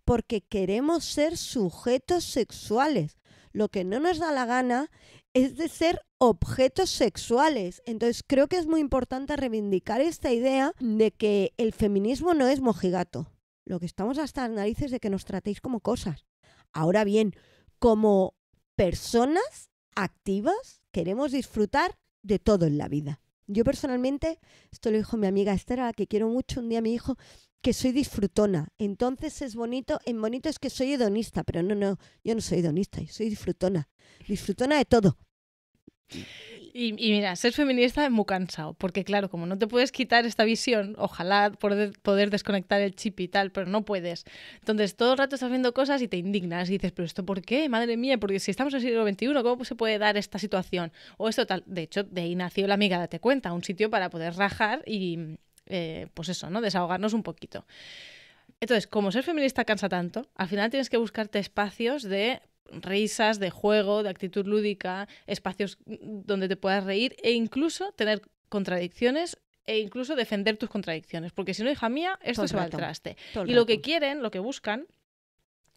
porque queremos ser sujetos sexuales. Lo que no nos da la gana es de ser objetos sexuales. Entonces creo que es muy importante reivindicar esta idea de que el feminismo no es mojigato. Lo que estamos hasta las narices de que nos tratéis como cosas. Ahora bien, como personas activas queremos disfrutar de todo en la vida. Yo personalmente, esto lo dijo mi amiga Esther, a la que quiero mucho, un día me dijo que soy disfrutona. Entonces es bonito, en bonito es que soy hedonista, pero no, no, yo no soy hedonista, yo soy disfrutona. Disfrutona de todo. Y, mira, ser feminista es muy cansado, porque claro, como no te puedes quitar esta visión, ojalá poder, desconectar el chip y tal, pero no puedes. Entonces todo el rato estás viendo cosas y te indignas y dices, pero esto ¿por qué? Madre mía, porque si estamos en el siglo XXI, ¿cómo se puede dar esta situación? O esto tal. De hecho, de ahí nació la amiga Date Cuenta, un sitio para poder rajar y, eh, pues eso, ¿no? Desahogarnos un poquito. Entonces, como ser feminista cansa tanto, al final tienes que buscarte espacios de risas, de juego, de actitud lúdica, espacios donde te puedas reír e incluso tener contradicciones e incluso defender tus contradicciones, porque si no, hija mía, esto se va al traste. y lo que quieren, lo que buscan,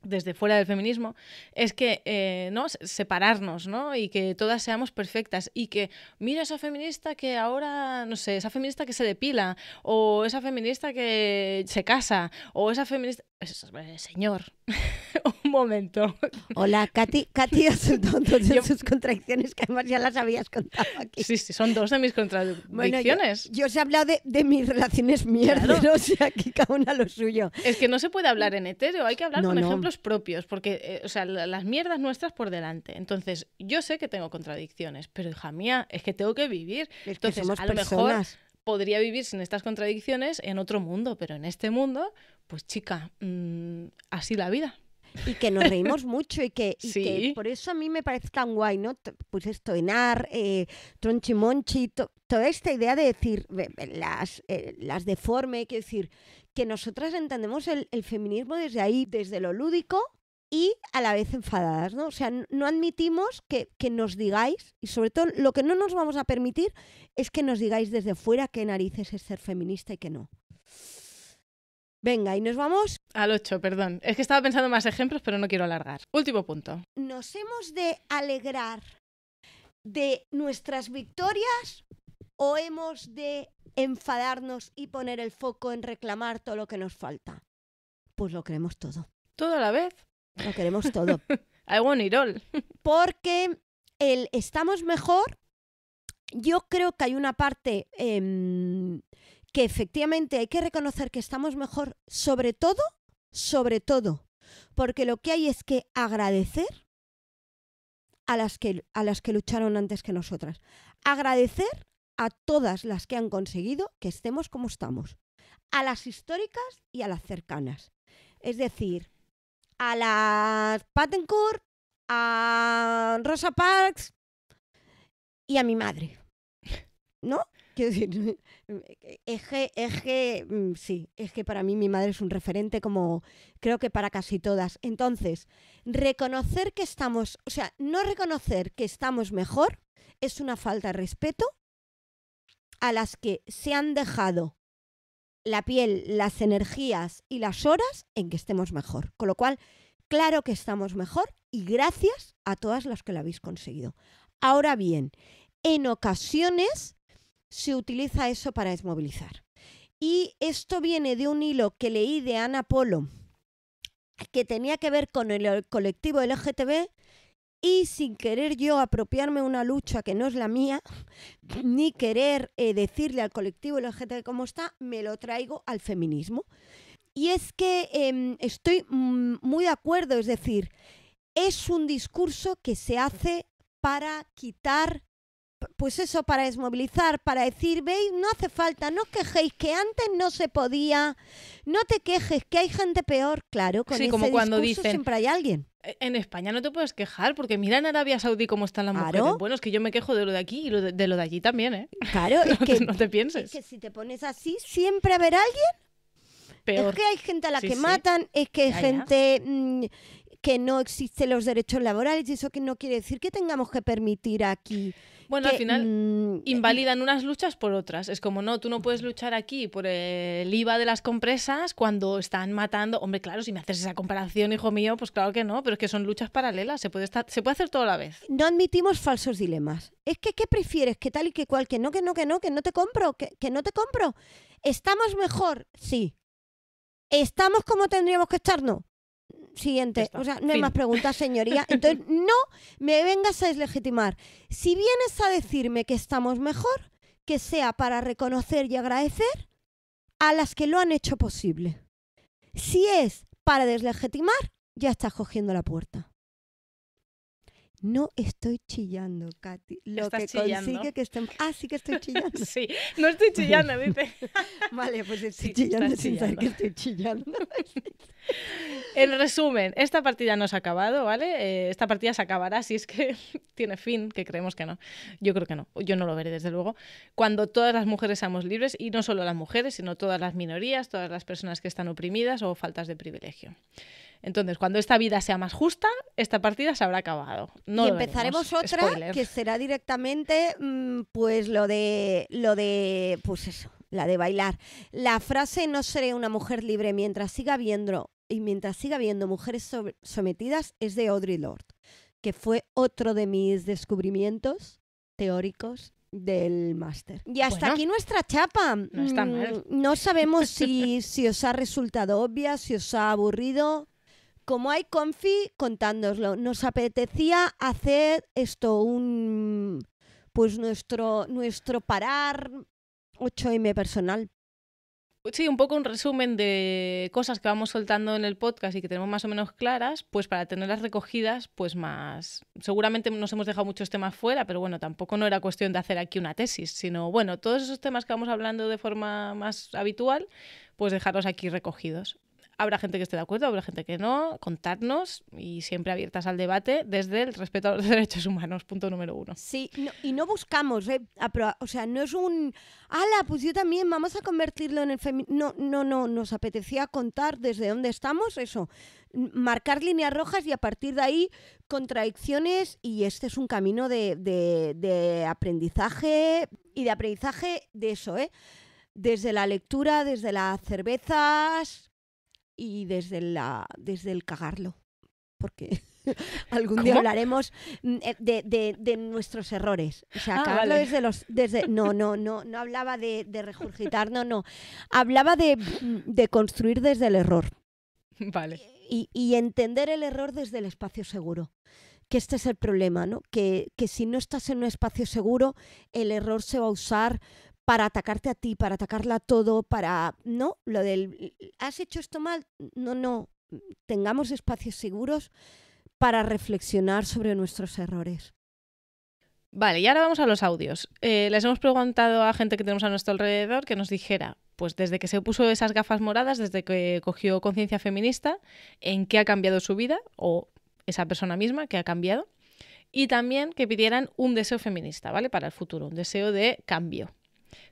desde fuera del feminismo, es que eh, ¿no? separarnos, ¿no? Y que todas seamos perfectas. Y que, mira esa feminista que ahora, no sé, esa feminista que se depila, o esa feminista que se casa, o esa feminista. señor, un momento. Hola, Katy, Katy hace dos de sus contradicciones que además ya las habías contado aquí. Sí, sí, son dos de mis contradicciones. yo, os he hablado de, mis relaciones mierdas, y o sea, aquí cada una lo suyo. Es que no se puede hablar en etéreo, hay que hablar con ejemplos propios, porque, eh, o sea, las mierdas nuestras por delante. Entonces, yo sé que tengo contradicciones, pero hija mía, es que tengo que vivir. Entonces, a lo mejor podría vivir sin estas contradicciones en otro mundo, pero en este mundo, pues chica, mm, así la vida. Y que nos reímos mucho y, que, por eso a mí me parece tan guay, ¿no? Pues esto, en eh, Tronchimonchi, toda esta idea de decir, las, eh, las deforme, que decir, que nosotras entendemos el, feminismo desde ahí, desde lo lúdico y a la vez enfadadas, ¿no? O sea, no admitimos que, que, nos digáis, y sobre todo lo que no nos vamos a permitir es que nos digáis desde fuera qué narices es ser feminista y qué no. Venga, y nos vamos. Al 8, perdón. Es que estaba pensando más ejemplos, pero no quiero alargar. Último punto. Nos hemos de alegrar de nuestras victorias o hemos de enfadarnos y poner el foco en reclamar todo lo que nos falta? Pues lo queremos todo. ¿Todo a la vez? Lo queremos todo. I want it all. Porque el estamos mejor, yo creo que hay una parte em, que efectivamente hay que reconocer que estamos mejor, sobre todo, sobre todo, porque lo que hay es que agradecer a las que, a las que lucharon antes que nosotras, agradecer a todas las que han conseguido que estemos como estamos, a las históricas y a las cercanas. Es decir, a las Pattencourt, a Rosa Parks y a mi madre. ¿No? Quiero decir, eje, eje, mm, sí, es que para mí mi madre es un referente como creo que para casi todas. Entonces, reconocer que estamos, o sea, no reconocer que estamos mejor es una falta de respeto a las que se han dejado la piel, las energías y las horas en que estemos mejor. Con lo cual, claro que estamos mejor y gracias a todas las que lo habéis conseguido. Ahora bien, en ocasiones se utiliza eso para desmovilizar. Y esto viene de un hilo que leí de Ana Polo, que tenía que ver con el eh, colectivo LGTB y sin querer yo apropiarme una lucha que no es la mía, ni querer eh, decirle al colectivo y la gente cómo está, me lo traigo al feminismo. Y es que em, estoy mm, muy de acuerdo, es decir, es un discurso que se hace para quitar pues eso, para desmovilizar, para decir, veis, no hace falta, no os quejéis, que antes no se podía, no te quejes, que hay gente peor, claro, con sí, como cuando discurso siempre hay alguien. E-, en España no te puedes quejar, porque mira en Arabia Saudí cómo están las mujeres. Bueno, es que yo me quejo de lo de aquí y lo de, lo de allí también, ¿eh? Claro, no, es que, no te pienses. Es que si te pones así, siempre habrá alguien. Peor. Es que hay gente a la que matan, es que hay gente mm, que no existen los derechos laborales y eso que no quiere decir que tengamos que permitir aquí bueno, al final mm, invalidan unas luchas por otras. Es como, no, tú no puedes luchar aquí por el IVA de las compresas cuando están matando. Hombre, claro, si me haces esa comparación, hijo mío, pues claro que no, pero es que son luchas paralelas, se puede, estar, se puede hacer todo a la vez. No admitimos falsos dilemas. Es que, ¿qué prefieres? ¿Qué tal y qué cual? ¿Que no, que no, que no, que no te compro? ¿Que, que no te compro? ¿Estamos mejor? Sí. ¿Estamos como tendríamos que estar? No. Siguiente. O sea, no hay más preguntas, señoría. Entonces, no me vengas a deslegitimar. Si vienes a decirme que estamos mejor, que sea para reconocer y agradecer a las que lo han hecho posible. Si es para deslegitimar, ya estás cogiendo la puerta. No estoy chillando, Katy. Lo que chillando? que Ah, sí que estoy chillando. sí, no estoy chillando, dice. vale, pues estoy chillando sin que estoy chillando. en resumen, esta partida no se ha acabado, ¿vale? Eh, esta partida se acabará si es que tiene fin, que creemos que no. Yo creo que no. Yo no lo veré, desde luego. Cuando todas las mujeres seamos libres, y no solo las mujeres, sino todas las minorías, todas las personas que están oprimidas o faltas de privilegio. Entonces, cuando esta vida sea más justa, esta partida se habrá acabado. y empezaremos otra que será directamente, mm, pues lo de, lo de, pues eso, la de bailar. La frase no seré una mujer libre mientras siga viendo y mientras siga viendo mujeres sometidas es de Audrey Lord, que fue otro de mis descubrimientos teóricos del máster. Y hasta aquí nuestra chapa. No, mm, sabemos si, si os ha resultado obvia, si os ha aburrido como hay confi, contándoslo. Nos apetecía hacer esto, un pues nuestro, nuestro parar 8M personal. Sí, un poco un resumen de cosas que vamos soltando en el podcast y que tenemos más o menos claras, pues para tenerlas recogidas, pues más. Seguramente nos hemos dejado muchos temas fuera, pero bueno, tampoco no era cuestión de hacer aquí una tesis, sino bueno, todos esos temas que vamos hablando de forma más habitual, pues dejarlos aquí recogidos. Habrá gente que esté de acuerdo, habrá gente que no, contarnos y siempre abiertas al debate desde el respeto a los derechos humanos, punto número uno. Sí, y no buscamos, eh, o sea, no es un, ala, pues yo también, vamos a convertirlo en el feminismo. No, no, no, nos apetecía contar desde dónde estamos, eso, marcar líneas rojas y a partir de ahí contradicciones y este es un camino de, de aprendizaje y de aprendizaje de eso, ¿eh? Desde la lectura, desde las cervezas, y desde, la, desde el cagarlo, porque algún día hablaremos mm, eh, de, nuestros errores. O sea, ah, cagarlo desde los... Desde, no, no, no, no hablaba de, de no, no. Hablaba mm, de, construir desde el error. Vale. Y, y entender el error desde el espacio seguro que este es el problema, ¿no? que, si no estás en un espacio seguro, el error se va a usar para atacarte a ti, para atacarla todo, para... No, lo del, ¿has hecho esto mal? No, no, tengamos espacios seguros para reflexionar sobre nuestros errores. Vale, y ahora vamos a los audios. Eh, les hemos preguntado a gente que tenemos a nuestro alrededor que nos dijera, pues desde que se puso esas gafas moradas, desde que cogió conciencia feminista, en qué ha cambiado su vida o esa persona misma que ha cambiado. Y también que pidieran un deseo feminista, ¿vale? Para el futuro, un deseo de cambio.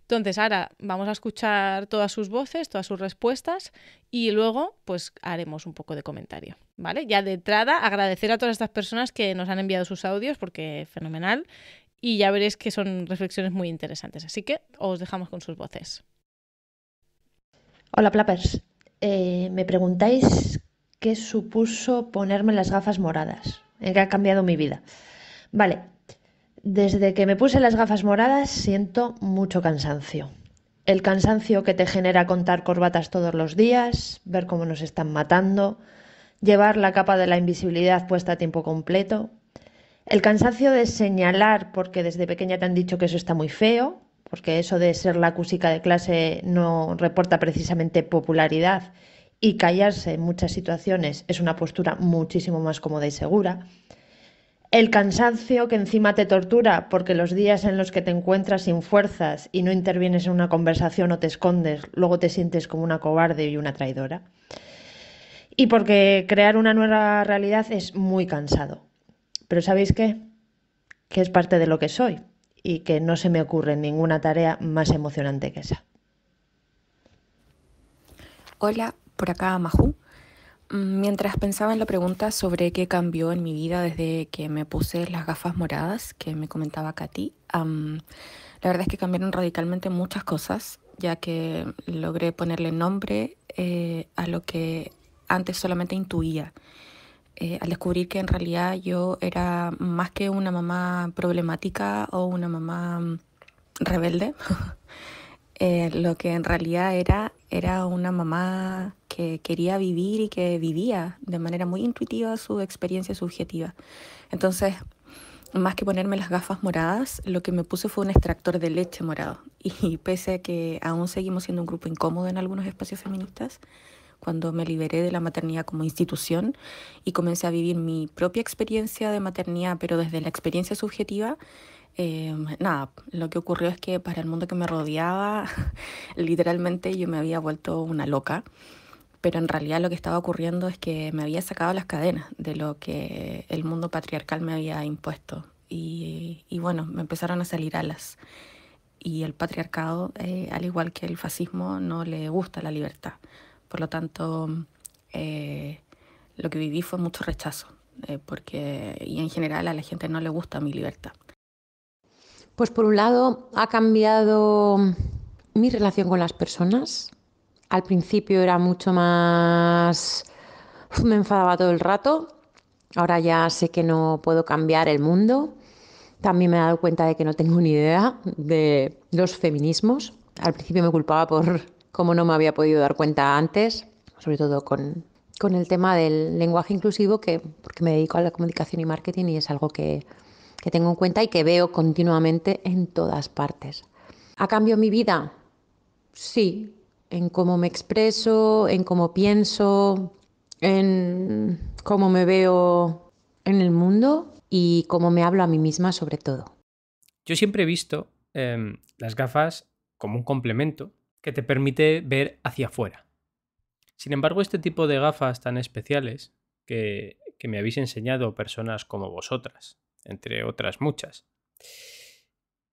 Entonces, ahora vamos a escuchar todas sus voces, todas sus respuestas y luego pues haremos un poco de comentario, ¿vale? Ya de entrada agradecer a todas estas personas que nos han enviado sus audios porque fenomenal y ya veréis que son reflexiones muy interesantes, así que os dejamos con sus voces. Hola Plappers, eh, me preguntáis qué supuso ponerme las gafas moradas, en qué ha cambiado mi vida. Vale, desde que me puse las gafas moradas siento mucho cansancio. El cansancio que te genera contar corbatas todos los días, ver cómo nos están matando, llevar la capa de la invisibilidad puesta a tiempo completo. El cansancio de señalar, porque desde pequeña te han dicho que eso está muy feo, porque eso de ser la cúsica de clase no reporta precisamente popularidad y callarse en muchas situaciones es una postura muchísimo más cómoda y segura. El cansancio que encima te tortura, porque los días en los que te encuentras sin fuerzas y no intervienes en una conversación o te escondes, luego te sientes como una cobarde y una traidora. Y porque crear una nueva realidad es muy cansado. Pero ¿sabéis qué? Que es parte de lo que soy y que no se me ocurre ninguna tarea más emocionante que esa. Hola, por acá maju Mm, mientras pensaba en la pregunta sobre qué cambió en mi vida desde que me puse las gafas moradas que me comentaba Katy, la verdad es que cambiaron radicalmente muchas cosas, ya que logré ponerle nombre eh, a lo que antes solamente intuía. Eh, al descubrir que en realidad yo era más que una mamá problemática o una mamá mm, rebelde, Eh, lo que en realidad era, era una mamá que quería vivir y que vivía de manera muy intuitiva su experiencia subjetiva. Entonces, más que ponerme las gafas moradas, lo que me puse fue un extractor de leche morado. Y pese a que aún seguimos siendo un grupo incómodo en algunos espacios feministas, cuando me liberé de la maternidad como institución y comencé a vivir mi propia experiencia de maternidad, pero desde la experiencia subjetiva, Em, nada, lo que ocurrió es que para el mundo que me rodeaba, literalmente yo me había vuelto una loca, pero en realidad lo que estaba ocurriendo es que me había sacado las cadenas de lo que el mundo patriarcal me había impuesto. Y, bueno, me empezaron a salir alas. Y el patriarcado, eh, al igual que el fascismo, no le gusta la libertad. Por lo tanto, eh, lo que viví fue mucho rechazo, eh, porque y en general a la gente no le gusta mi libertad. Pues por un lado ha cambiado mi relación con las personas. Al principio era mucho más... me enfadaba todo el rato. Ahora ya sé que no puedo cambiar el mundo. También me he dado cuenta de que no tengo ni idea de los feminismos. Al principio me culpaba por cómo no me había podido dar cuenta antes, sobre todo con, el tema del lenguaje inclusivo, que, porque me dedico a la comunicación y marketing y es algo que, que tengo en cuenta y que veo continuamente en todas partes. ¿Ha cambiado mi vida? Sí, en cómo me expreso, en cómo pienso, en cómo me veo en el mundo y cómo me hablo a mí misma sobre todo. Yo siempre he visto em, las gafas como un complemento que te permite ver hacia afuera. Sin embargo, este tipo de gafas tan especiales que, que me habéis enseñado personas como vosotras, entre otras muchas.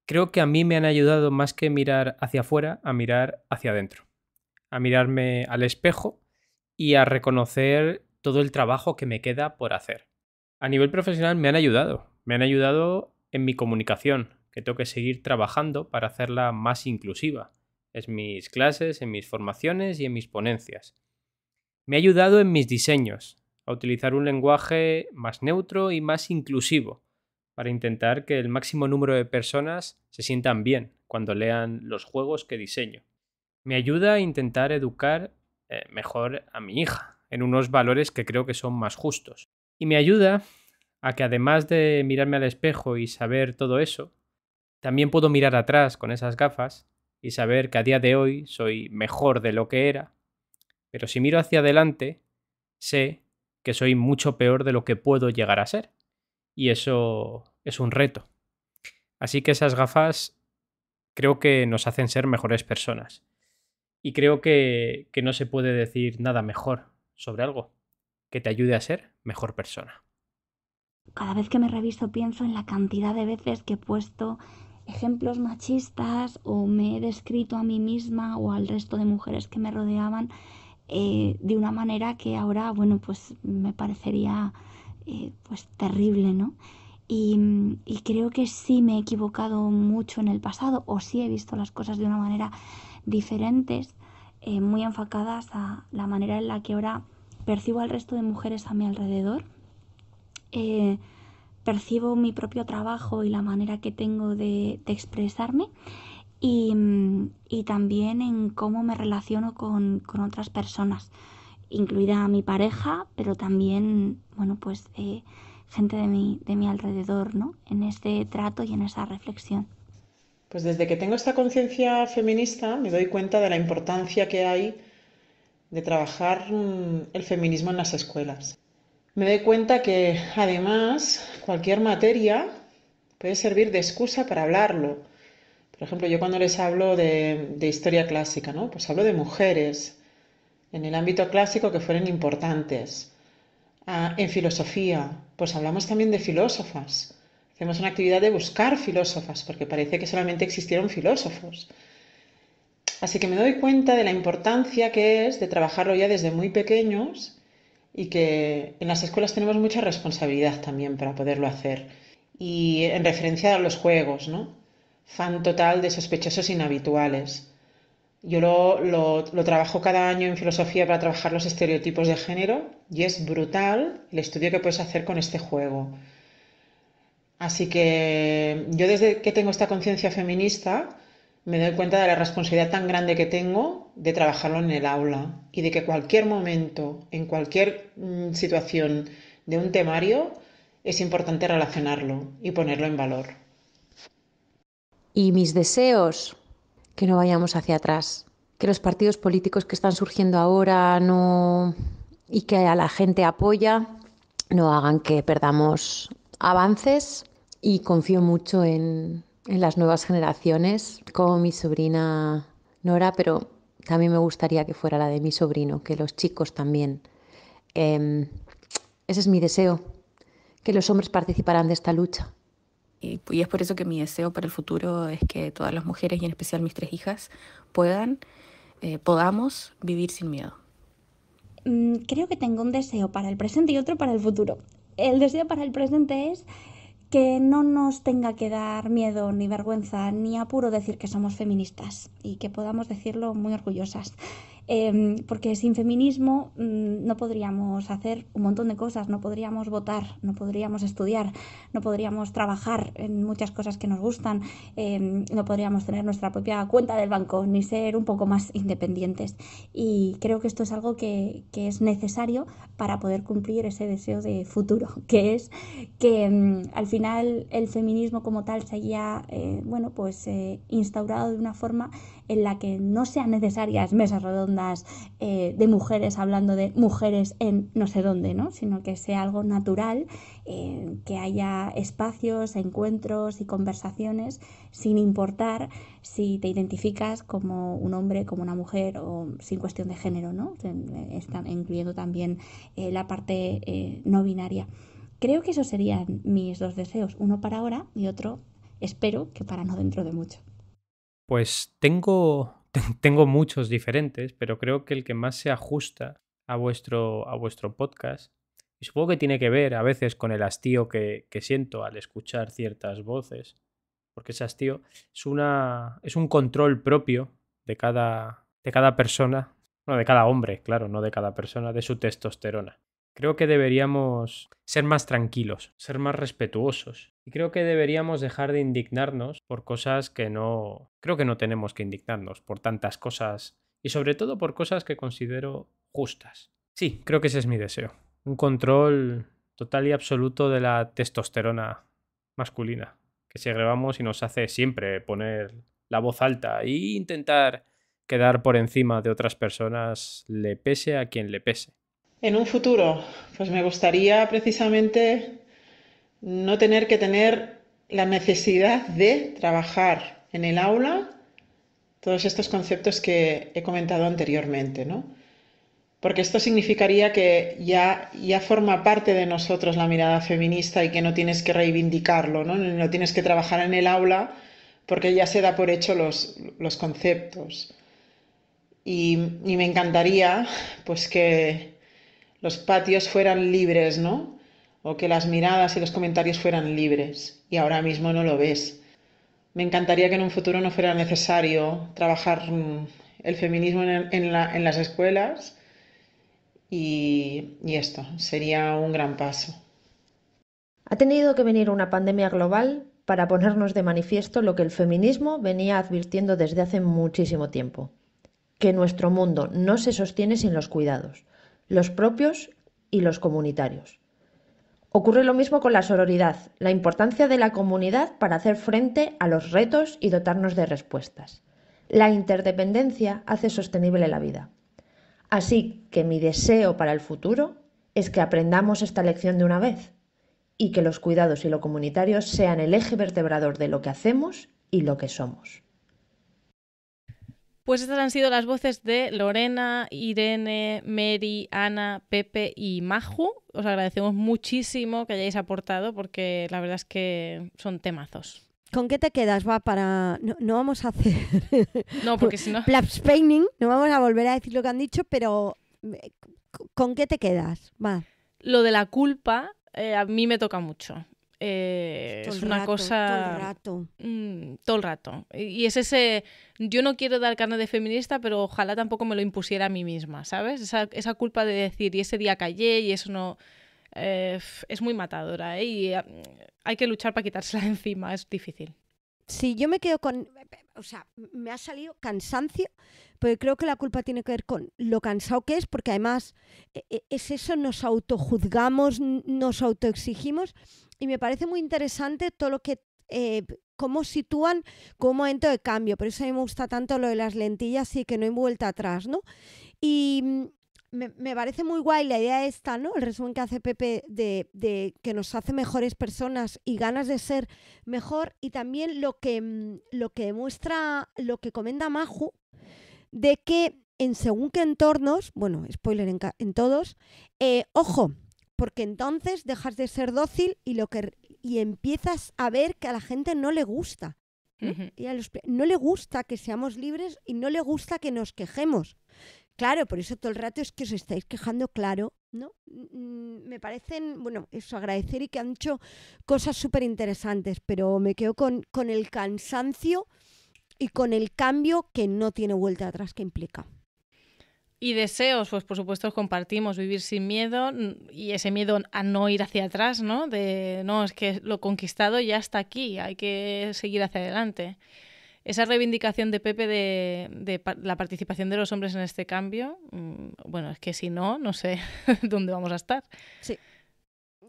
Creo que a mí me han ayudado más que mirar hacia afuera, a mirar hacia adentro, a mirarme al espejo y a reconocer todo el trabajo que me queda por hacer. A nivel profesional me han ayudado, me han ayudado en mi comunicación, que tengo que seguir trabajando para hacerla más inclusiva, en mis clases, en mis formaciones y en mis ponencias. Me ha ayudado en mis diseños, a utilizar un lenguaje más neutro y más inclusivo, para intentar que el máximo número de personas se sientan bien cuando lean los juegos que diseño. Me ayuda a intentar educar eh, mejor a mi hija en unos valores que creo que son más justos. Y me ayuda a que además de mirarme al espejo y saber todo eso, también puedo mirar atrás con esas gafas y saber que a día de hoy soy mejor de lo que era, pero si miro hacia adelante, sé que soy mucho peor de lo que puedo llegar a ser y eso es un reto. Así que esas gafas creo que nos hacen ser mejores personas. Y creo que, no se puede decir nada mejor sobre algo que te ayude a ser mejor persona. Cada vez que me reviso pienso en la cantidad de veces que he puesto ejemplos machistas o me he descrito a mí misma o al resto de mujeres que me rodeaban eh, de una manera que ahora, bueno, pues me parecería eh, pues terrible, ¿no? Y, creo que sí me he equivocado mucho en el pasado o sí he visto las cosas de una manera diferente eh, muy enfocadas a la manera en la que ahora percibo al resto de mujeres a mi alrededor. Eh, percibo mi propio trabajo y la manera que tengo de, expresarme y, también en cómo me relaciono con otras personas incluida mi pareja, pero también, bueno, pues eh, gente de mi, de mi alrededor, ¿no? En este trato y en esa reflexión. Pues desde que tengo esta conciencia feminista me doy cuenta de la importancia que hay de trabajar mm, el feminismo en las escuelas. Me doy cuenta que además cualquier materia puede servir de excusa para hablarlo. Por ejemplo, yo cuando les hablo de, de historia clásica, ¿no? Pues hablo de mujeres, en el ámbito clásico que fueron importantes. Ah, en filosofía, pues hablamos también de filósofas. Hacemos una actividad de buscar filósofas, porque parece que solamente existieron filósofos. Así que me doy cuenta de la importancia que es de trabajarlo ya desde muy pequeños y que en las escuelas tenemos mucha responsabilidad también para poderlo hacer. Y en referencia a los juegos, ¿no? Fan total de sospechosos inhabituales. Yo lo, trabajo cada año en filosofía para trabajar los estereotipos de género y es brutal el estudio que puedes hacer con este juego. Así que yo desde que tengo esta conciencia feminista me doy cuenta de la responsabilidad tan grande que tengo de trabajarlo en el aula y de que cualquier momento, en cualquier mm, situación de un temario, es importante relacionarlo y ponerlo en valor. ¿Y mis deseos? que no vayamos hacia atrás, que los partidos políticos que están surgiendo ahora y que a la gente apoya no hagan que perdamos avances y confío mucho en, las nuevas generaciones, como mi sobrina Nora, pero también me gustaría que fuera la de mi sobrino, que los chicos también. Em, ese es mi deseo, que los hombres participaran de esta lucha y, es por eso que mi deseo para el futuro es que todas las mujeres y en especial mis tres hijas puedan, eh, podamos vivir sin miedo. Mm, creo que tengo un deseo para el presente y otro para el futuro. El deseo para el presente es que no nos tenga que dar miedo ni vergüenza ni apuro decir que somos feministas y que podamos decirlo muy orgullosas. Em, porque sin feminismo mm, no podríamos hacer un montón de cosas, no podríamos votar, no podríamos estudiar, no podríamos trabajar en muchas cosas que nos gustan, em, no podríamos tener nuestra propia cuenta del banco, ni ser un poco más independientes. Y creo que esto es algo que, es necesario para poder cumplir ese deseo de futuro, que es que em, al final el feminismo como tal se haya, eh, bueno, pues eh, instaurado de una forma en la que no sean necesarias mesas redondas eh, de mujeres hablando de mujeres en no sé dónde, ¿no? sino que sea algo natural, eh, que haya espacios, encuentros y conversaciones sin importar si te identificas como un hombre, como una mujer o sin cuestión de género, ¿no? Eh, incluyendo también la parte no binaria. Creo que esos serían mis dos deseos, uno para ahora y otro espero que para no dentro de mucho. Pues tengo, tengo muchos diferentes, pero creo que el que más se ajusta a vuestro, a vuestro podcast, y supongo que tiene que ver a veces con el hastío que, siento al escuchar ciertas voces, porque ese hastío es, una, es un control propio de cada, de cada persona, no de cada hombre, claro, no de cada persona, de su testosterona. Creo que deberíamos ser más tranquilos, ser más respetuosos. Y creo que deberíamos dejar de indignarnos por cosas que no... Creo que no tenemos que indignarnos por tantas cosas y sobre todo por cosas que considero justas. Sí, creo que ese es mi deseo. Un control total y absoluto de la testosterona masculina que segregamos y nos hace siempre poner la voz alta e intentar quedar por encima de otras personas, le pese a quien le pese. En un futuro, pues me gustaría precisamente no tener que tener la necesidad de trabajar en el aula todos estos conceptos que he comentado anteriormente, ¿no? Porque esto significaría que ya, ya forma parte de nosotros la mirada feminista y que no tienes que reivindicarlo, ¿no? tienes que trabajar en el aula porque ya se da por hecho los, conceptos. Y, y me encantaría pues que los patios fueran libres, ¿no? O que las miradas y los comentarios fueran libres. Y ahora mismo no lo ves. Me encantaría que en un futuro no fuera necesario trabajar mm, el feminismo en, las escuelas y esto sería un gran paso. Ha tenido que venir una pandemia global para ponernos de manifiesto lo que el feminismo venía advirtiendo desde hace muchísimo tiempo, que nuestro mundo no se sostiene sin los cuidados, los propios y los comunitarios. Ocurre lo mismo con la sororidad, la importancia de la comunidad para hacer frente a los retos y dotarnos de respuestas. La interdependencia hace sostenible la vida. Así que mi deseo para el futuro es que aprendamos esta lección de una vez y que los cuidados y lo comunitario sean el eje vertebrador de lo que hacemos y lo que somos. Pues estas han sido las voces de Lorena, Irene, Mary, Ana, Pepe y Maju. Os agradecemos muchísimo que hayáis aportado porque la verdad es que son temazos. ¿Con qué te quedas? Va para. No, vamos a hacer. No, porque si no. No vamos a volver a decir lo que han dicho, pero. Eh, ¿Con qué te quedas? Va. Lo de la culpa eh, a mí me toca mucho. Eh, es una cosa... Todo el rato. Mm, todo el rato. Y es ese, yo no quiero dar carne de feminista, pero ojalá tampoco me lo impusiera a mí misma, ¿sabes? Esa, culpa de decir, y ese día callé, y eso no... Eh, es muy matadora, ¿eh? Y eh, hay que luchar para quitársela encima, es difícil. Sí, yo me quedo con... O sea, me ha salido cansancio, porque creo que la culpa tiene que ver con lo cansado que es, porque además e, e, es eso, nos autojuzgamos, nos autoexigimos y me parece muy interesante todo lo que eh, cómo sitúan como momento de cambio. Por eso a mí me gusta tanto lo de las lentillas y que no hay vuelta atrás, ¿no? Y mm, me, parece muy guay la idea esta, ¿no? El resumen que hace Pepe de, que nos hace mejores personas y ganas de ser mejor. Y también lo que, mm, lo que demuestra, lo que comenta Maju, de que en según qué entornos, bueno, spoiler en, en todos, eh, ojo, porque entonces dejas de ser dócil y, lo que, y empiezas a ver que a la gente no le gusta. ¿eh? y a los, no le gusta que seamos libres y no le gusta que nos quejemos. Claro, por eso todo el rato es que os estáis quejando, claro, ¿no? Mm, me parecen, bueno, eso, agradecer y que han hecho cosas súper interesantes, pero me quedo con, con el cansancio y con el cambio que no tiene vuelta atrás que implica. Y deseos, pues por supuesto compartimos, vivir sin miedo mm, y ese miedo a no ir hacia atrás, ¿no? De, no, es que lo conquistado ya está aquí, hay que seguir hacia adelante. Esa reivindicación de Pepe de, la participación de los hombres en este cambio, mm, bueno, es que si no, no sé dónde vamos a estar. Sí.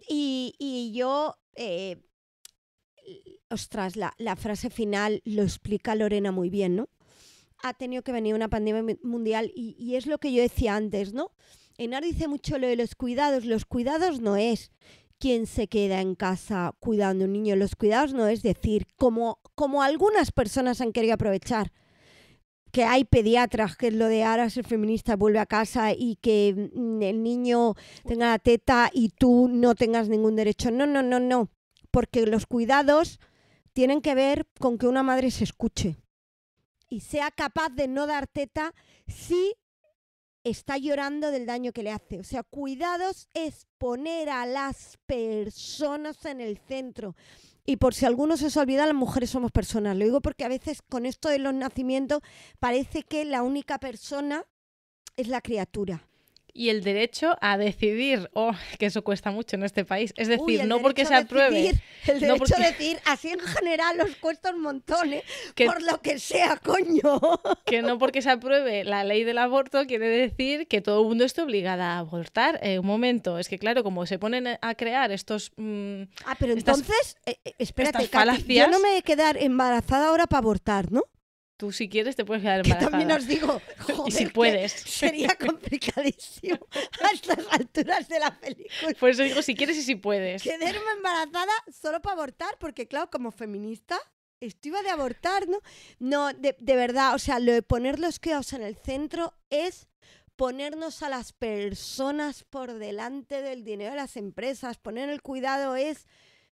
Y, yo, eh, ostras, la frase final lo explica Lorena muy bien, ¿no? ha tenido que venir una pandemia mundial y, es lo que yo decía antes, ¿no? Enar dice mucho lo de los cuidados. Los cuidados no es quien se queda en casa cuidando a un niño. Los cuidados no es decir, como, como algunas personas han querido aprovechar, que hay pediatras, que es lo de ahora ser feminista, vuelve a casa y que mm, el niño tenga la teta y tú no tengas ningún derecho. No, no, no, no. Porque los cuidados tienen que ver con que una madre se escuche sea capaz de no dar teta si está llorando del daño que le hace. O sea, cuidados es poner a las personas en el centro. Y por si alguno se os olvida, las mujeres somos personas. Lo digo porque a veces con esto de los nacimientos parece que la única persona es la criatura y el derecho a decidir. Oh, que eso cuesta mucho en este país. Es decir, no porque se apruebe. el derecho a decir, así en general los cuesta un montón, ¿eh? por lo que sea, coño. Que no porque se apruebe la ley del aborto quiere decir que todo el mundo esté obligada a abortar. Eh, un momento, es que claro, como se ponen a crear estos... Mm, ah, pero entonces, eh, espérate, yo no me he quedar embarazada ahora para abortar, ¿no? Tú si quieres te puedes quedar embarazada. Que también os digo, joder, si puedes. sería complicadísimo a estas alturas de la película. Por eso digo, si quieres y si puedes. Quedarme embarazada solo para abortar, porque claro, como feminista, esto iba de abortar, ¿no? No, de, de verdad, o sea, lo de poner los cuidados en el centro es ponernos a las personas por delante del dinero de las empresas. Poner el cuidado es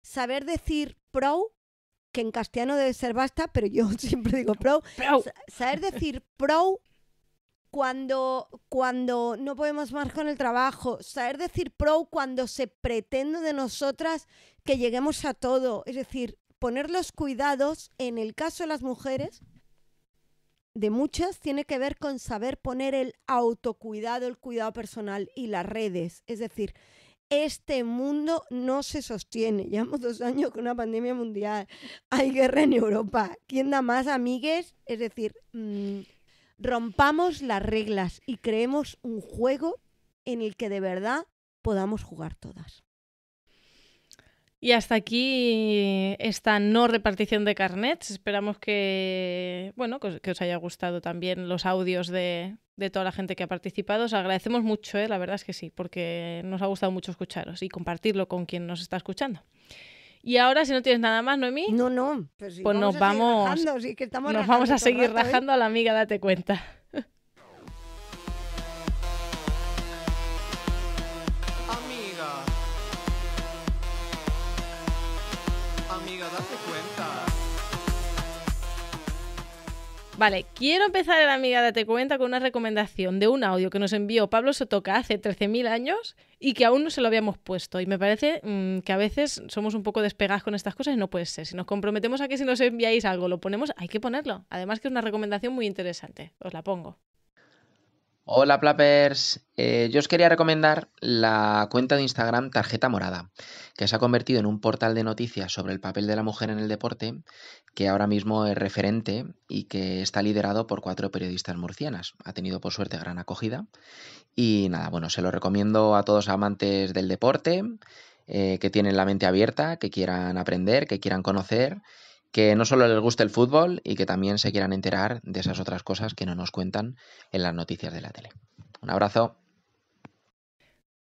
saber decir pro que en castellano debe ser basta, pero yo siempre digo pro. Saber decir pro cuando, cuando no podemos más con el trabajo, saber decir pro cuando se pretende de nosotras que lleguemos a todo, es decir, poner los cuidados, en el caso de las mujeres, de muchas, tiene que ver con saber poner el autocuidado, el cuidado personal y las redes, es decir, este mundo no se sostiene. Llevamos dos años con una pandemia mundial. Hay guerra en Europa. ¿Quién da más, amigues? Es decir, mm, rompamos las reglas y creemos un juego en el que de verdad podamos jugar todas. Y hasta aquí esta no repartición de carnets. Esperamos que, bueno, que os haya gustado también los audios de, de toda la gente que ha participado. Os agradecemos mucho, ¿eh? la verdad es que sí, porque nos ha gustado mucho escucharos y compartirlo con quien nos está escuchando. Y ahora, si no tienes nada más, Noemí. No, no. pues nos vamos. nos a seguir rajando a la amiga, date cuenta. Vale, quiero empezar el amiga de Te Cuenta con una recomendación de un audio que nos envió Pablo Sotoca hace 13.000 años y que aún no se lo habíamos puesto. Y me parece mm, que a veces somos un poco despegados con estas cosas y no puede ser. Si nos comprometemos a que si nos enviáis algo lo ponemos, hay que ponerlo. Además que es una recomendación muy interesante. Os la pongo. Hola Plappers, eh, yo os quería recomendar la cuenta de Instagram Tarjeta Morada, que se ha convertido en un portal de noticias sobre el papel de la mujer en el deporte, que ahora mismo es referente y que está liderado por cuatro periodistas murcianas. Ha tenido por suerte gran acogida. Y nada, bueno, se lo recomiendo a todos amantes del deporte, eh, que tienen la mente abierta, que quieran aprender, que quieran conocer que no solo les guste el fútbol y que también se quieran enterar de esas otras cosas que no nos cuentan en las noticias de la tele. Un abrazo.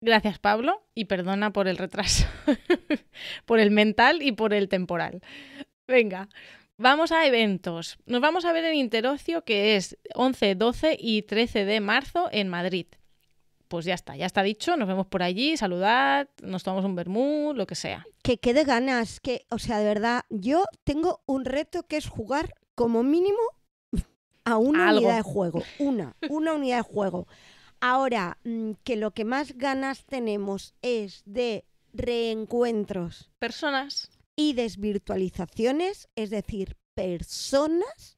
Gracias Pablo y perdona por el retraso, por el mental y por el temporal. Venga, vamos a eventos. Nos vamos a ver en Interocio que es 11, 12 y 13 de marzo en Madrid pues ya está, ya está dicho, nos vemos por allí, saludad, nos tomamos un vermú, lo que sea. Que quede ganas, que, o sea, de verdad, yo tengo un reto que es jugar como mínimo a una unidad de juego, una, una unidad de juego. Ahora, mm, que lo que más ganas tenemos es de reencuentros. Personas. Y desvirtualizaciones, es decir, personas.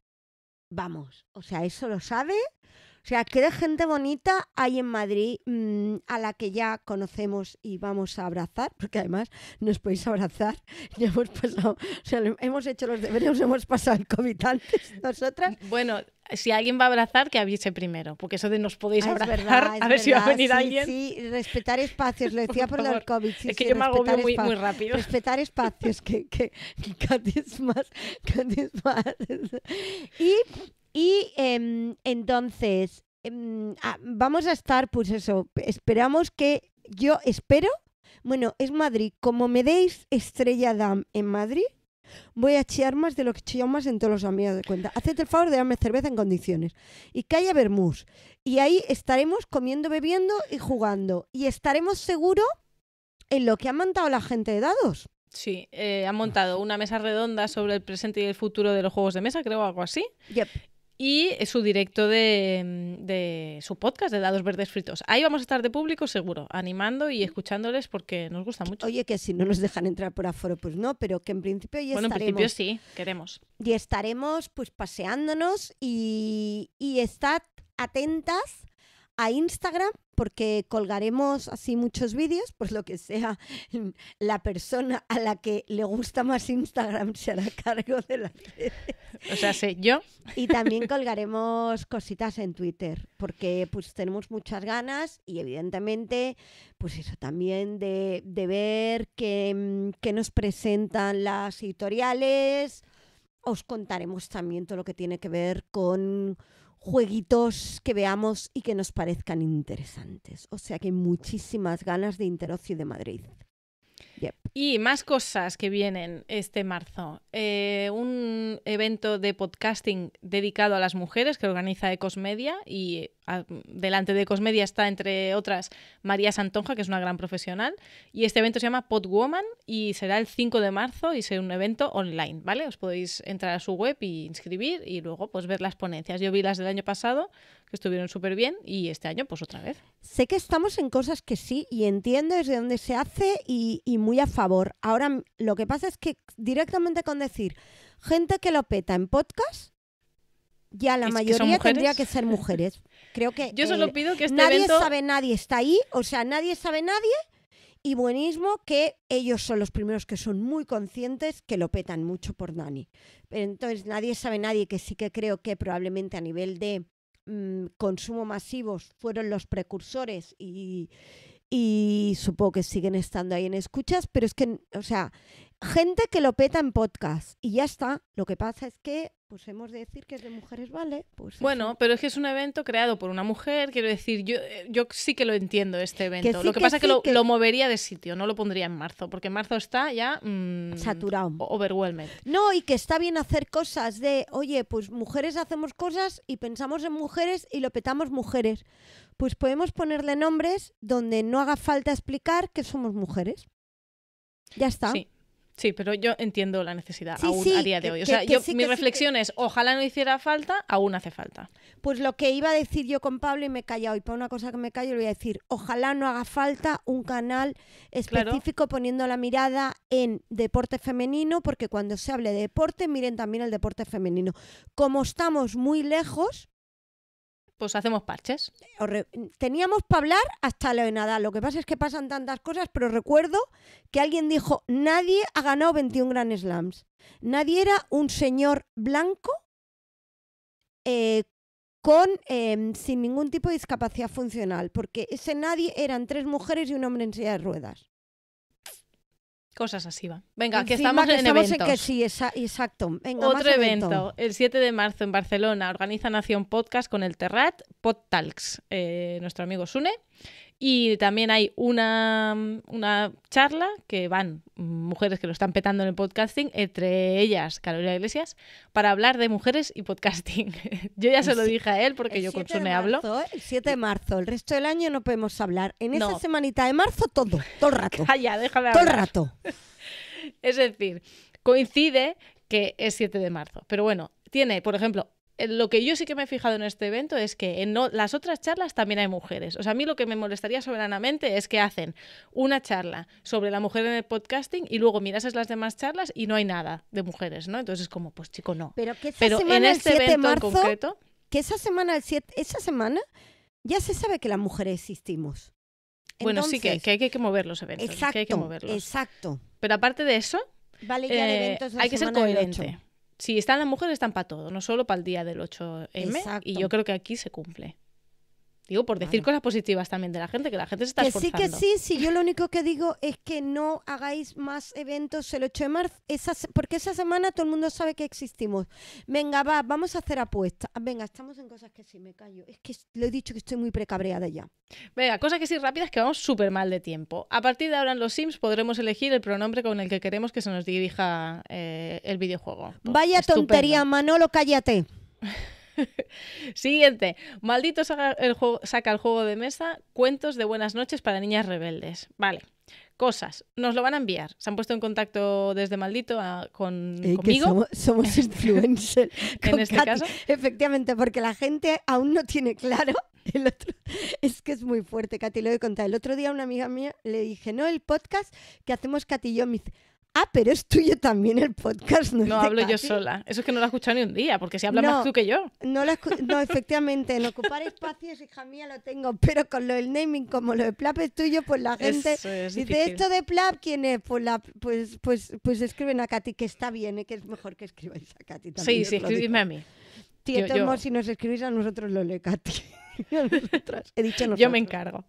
Vamos, o sea, eso lo sabe o sea, qué de gente bonita hay en Madrid mm, a la que ya conocemos y vamos a abrazar, porque además nos podéis abrazar. Ya hemos pasado, o sea, hemos hecho los deberes, hemos pasado el COVID antes nosotras. Mm, bueno, si alguien va a abrazar, que avise primero, porque eso de nos podéis ah, abrazar, a ver si va a venir alguien. Sí, respetar espacios, lo decía por, el COVID. es que yo me agobio muy, muy, rápido. Respetar espacios, que, que, que más, Katy más. Y y em, entonces, em, vamos a estar, pues eso, esperamos que, yo espero, bueno, es Madrid, como me deis Estrella Dam en Madrid, voy a chillar más de lo que chilló más en todos los amigos de cuenta. Haced el favor de darme cerveza en condiciones. Y que haya Y ahí estaremos comiendo, bebiendo y jugando. Y estaremos seguro en lo que ha montado la gente de dados. Sí, eh, han montado una mesa redonda sobre el presente y el futuro de los juegos de mesa, creo, algo así. Yep y su directo de, de, su podcast de Dados Verdes Fritos. Ahí vamos a estar de público seguro, animando y escuchándoles porque nos gusta mucho. Oye, que si no nos dejan entrar por aforo, pues no, pero que en principio ya estaremos. en principio sí, queremos. Y estaremos pues paseándonos y, y estad atentas a Instagram porque colgaremos así muchos vídeos, pues lo que sea la persona a la que le gusta más Instagram se hará cargo de la O sea, sé yo. Y también colgaremos cositas en Twitter, porque pues tenemos muchas ganas y evidentemente, pues eso también de, ver qué, mm, qué nos presentan las editoriales. Os contaremos también todo lo que tiene que ver con jueguitos que veamos y que nos parezcan interesantes. O sea que muchísimas ganas de Interocio de Madrid. Y más cosas que vienen este marzo. Eh, un evento de podcasting dedicado a las mujeres que organiza Ecosmedia y ah, delante de Ecosmedia está, entre otras, María Santonja, que es una gran profesional. Y este evento se llama Woman y será el 5 de marzo y será un evento online, ¿vale? Os podéis entrar a su web y inscribir y luego pues ver las ponencias. Yo vi las del año pasado, estuvieron súper bien y este año pues otra vez. Sé que estamos en cosas que sí y entiendo desde dónde se hace y, muy a favor. Ahora lo que pasa es que directamente con decir gente que lo peta en podcast, ya la mayoría tendría que ser mujeres. Creo que yo solo pido que este nadie sabe nadie está ahí, o sea nadie sabe nadie y buenísimo que ellos son los primeros que son muy conscientes que lo petan mucho por Dani. Entonces nadie sabe nadie que sí que creo que probablemente a nivel de Mm, consumo masivos fueron los precursores y, y supongo que siguen estando ahí en escuchas, pero es que, o sea, gente que lo peta en podcast y ya está. Lo que pasa es que pues hemos de decir que es de mujeres, ¿vale? Pues bueno, pero es que es un evento creado por una mujer, quiero decir, yo, eh, yo sí que lo entiendo este evento. lo que, pasa es que, lo, movería de sitio, no lo pondría en marzo, porque en marzo está ya... Mm, Saturado. Overwhelmed. No, y que está bien hacer cosas de, oye, pues mujeres hacemos cosas y pensamos en mujeres y lo petamos mujeres. Pues podemos ponerle nombres donde no haga falta explicar que somos mujeres. Ya está. Sí. Sí, pero yo entiendo la necesidad aún a día de hoy. o sea, mi reflexión es, ojalá no hiciera falta, aún hace falta. Pues lo que iba a decir yo con Pablo y me he callado, y para una cosa que me callo le voy a decir, ojalá no haga falta un canal específico poniendo la mirada en deporte femenino, porque cuando se hable de deporte, miren también el deporte femenino. Como estamos muy lejos, pues hacemos parches. Teníamos para hablar hasta lo de nada. Lo que pasa es que pasan tantas cosas, pero recuerdo que alguien dijo, nadie ha ganado 21 Grand Slams. Nadie era un señor blanco eh, con, em, sin ningún tipo de discapacidad funcional, porque ese nadie eran tres mujeres y un hombre en silla de ruedas. Cosas así va. Venga, que estamos en estamos eventos. En que sí, exacto. Otro evento. El 7 de marzo en Barcelona organiza Nación Podcast con el Terrat, Pod Talks, eh, nuestro amigo Sune. Y también hay mm, una, charla que van mujeres que lo están petando en el podcasting, entre ellas Carolina Iglesias, para hablar de mujeres y podcasting. yo ya se lo dije a él porque yo con me hablo. El 7 de marzo, el resto del año no podemos hablar. En esa semanita de marzo todo, todo el rato. ya, déjame hablar. Todo el rato. es decir, coincide que es 7 de marzo. Pero bueno, tiene, por ejemplo, eh, lo que yo sí que me he fijado en este evento es que en las otras charlas también hay mujeres. O sea, a mí lo que me molestaría soberanamente es que hacen una charla sobre la mujer en el podcasting y luego miras las demás charlas y no hay nada de mujeres, ¿no? Entonces es como, pues chico, no. Pero, que en este evento marzo, concreto... Que esa semana, el esa semana ya se sabe que las mujeres existimos. Bueno, sí, que, hay que, mover los eventos. Exacto, exacto. Pero aparte de eso, eh, hay que ser coherente si están las mujeres, están para todo, no solo para el día del 8M. Exacto. Y yo creo que aquí se cumple. Digo, por decir cosas positivas también de la gente, que la gente se está que esforzando. Sí, que sí, sí. Yo lo único que digo es que no hagáis más eventos el 8 de marzo, porque esa semana todo el mundo sabe que existimos. Venga, va, vamos a hacer apuestas. Ah, venga, estamos en cosas que sí, me callo. Es que lo he dicho que estoy muy precabreada ya. Venga, cosas que sí rápidas que vamos súper mal de tiempo. A partir de ahora en los Sims podremos elegir el pronombre con el que queremos que se nos dirija eh, el videojuego. Vaya tontería, Manolo, cállate. Siguiente. Maldito saca el, juego, de mesa, cuentos de buenas noches para niñas rebeldes. Vale cosas. Nos lo van a enviar. Se han puesto en contacto desde Maldito ah, con, conmigo. somos, somos influencers. en este, este caso. Efectivamente, porque la gente aún no tiene claro. es que es muy fuerte, Katy, lo he contado. El otro día una amiga mía le dije, no, el podcast que hacemos Katy y Ah, pero es tuyo también el podcast. No, hablo yo sola. Eso es que no lo he escuchado ni un día, porque si hablas más tú que yo. No, no efectivamente, en ocupar espacios, hija mía, lo tengo. Pero con lo del naming, como lo de Plap es tuyo, pues la gente Si dice, ¿esto de Plap quién es? Pues, la, pues, pues, pues, escriben a Katy, que está bien, ¿eh? que es mejor que escribáis a Katy también. Sí, sí, escribidme a mí. Tío, si nos escribís a nosotros lo lee Katy. He dicho Yo me encargo.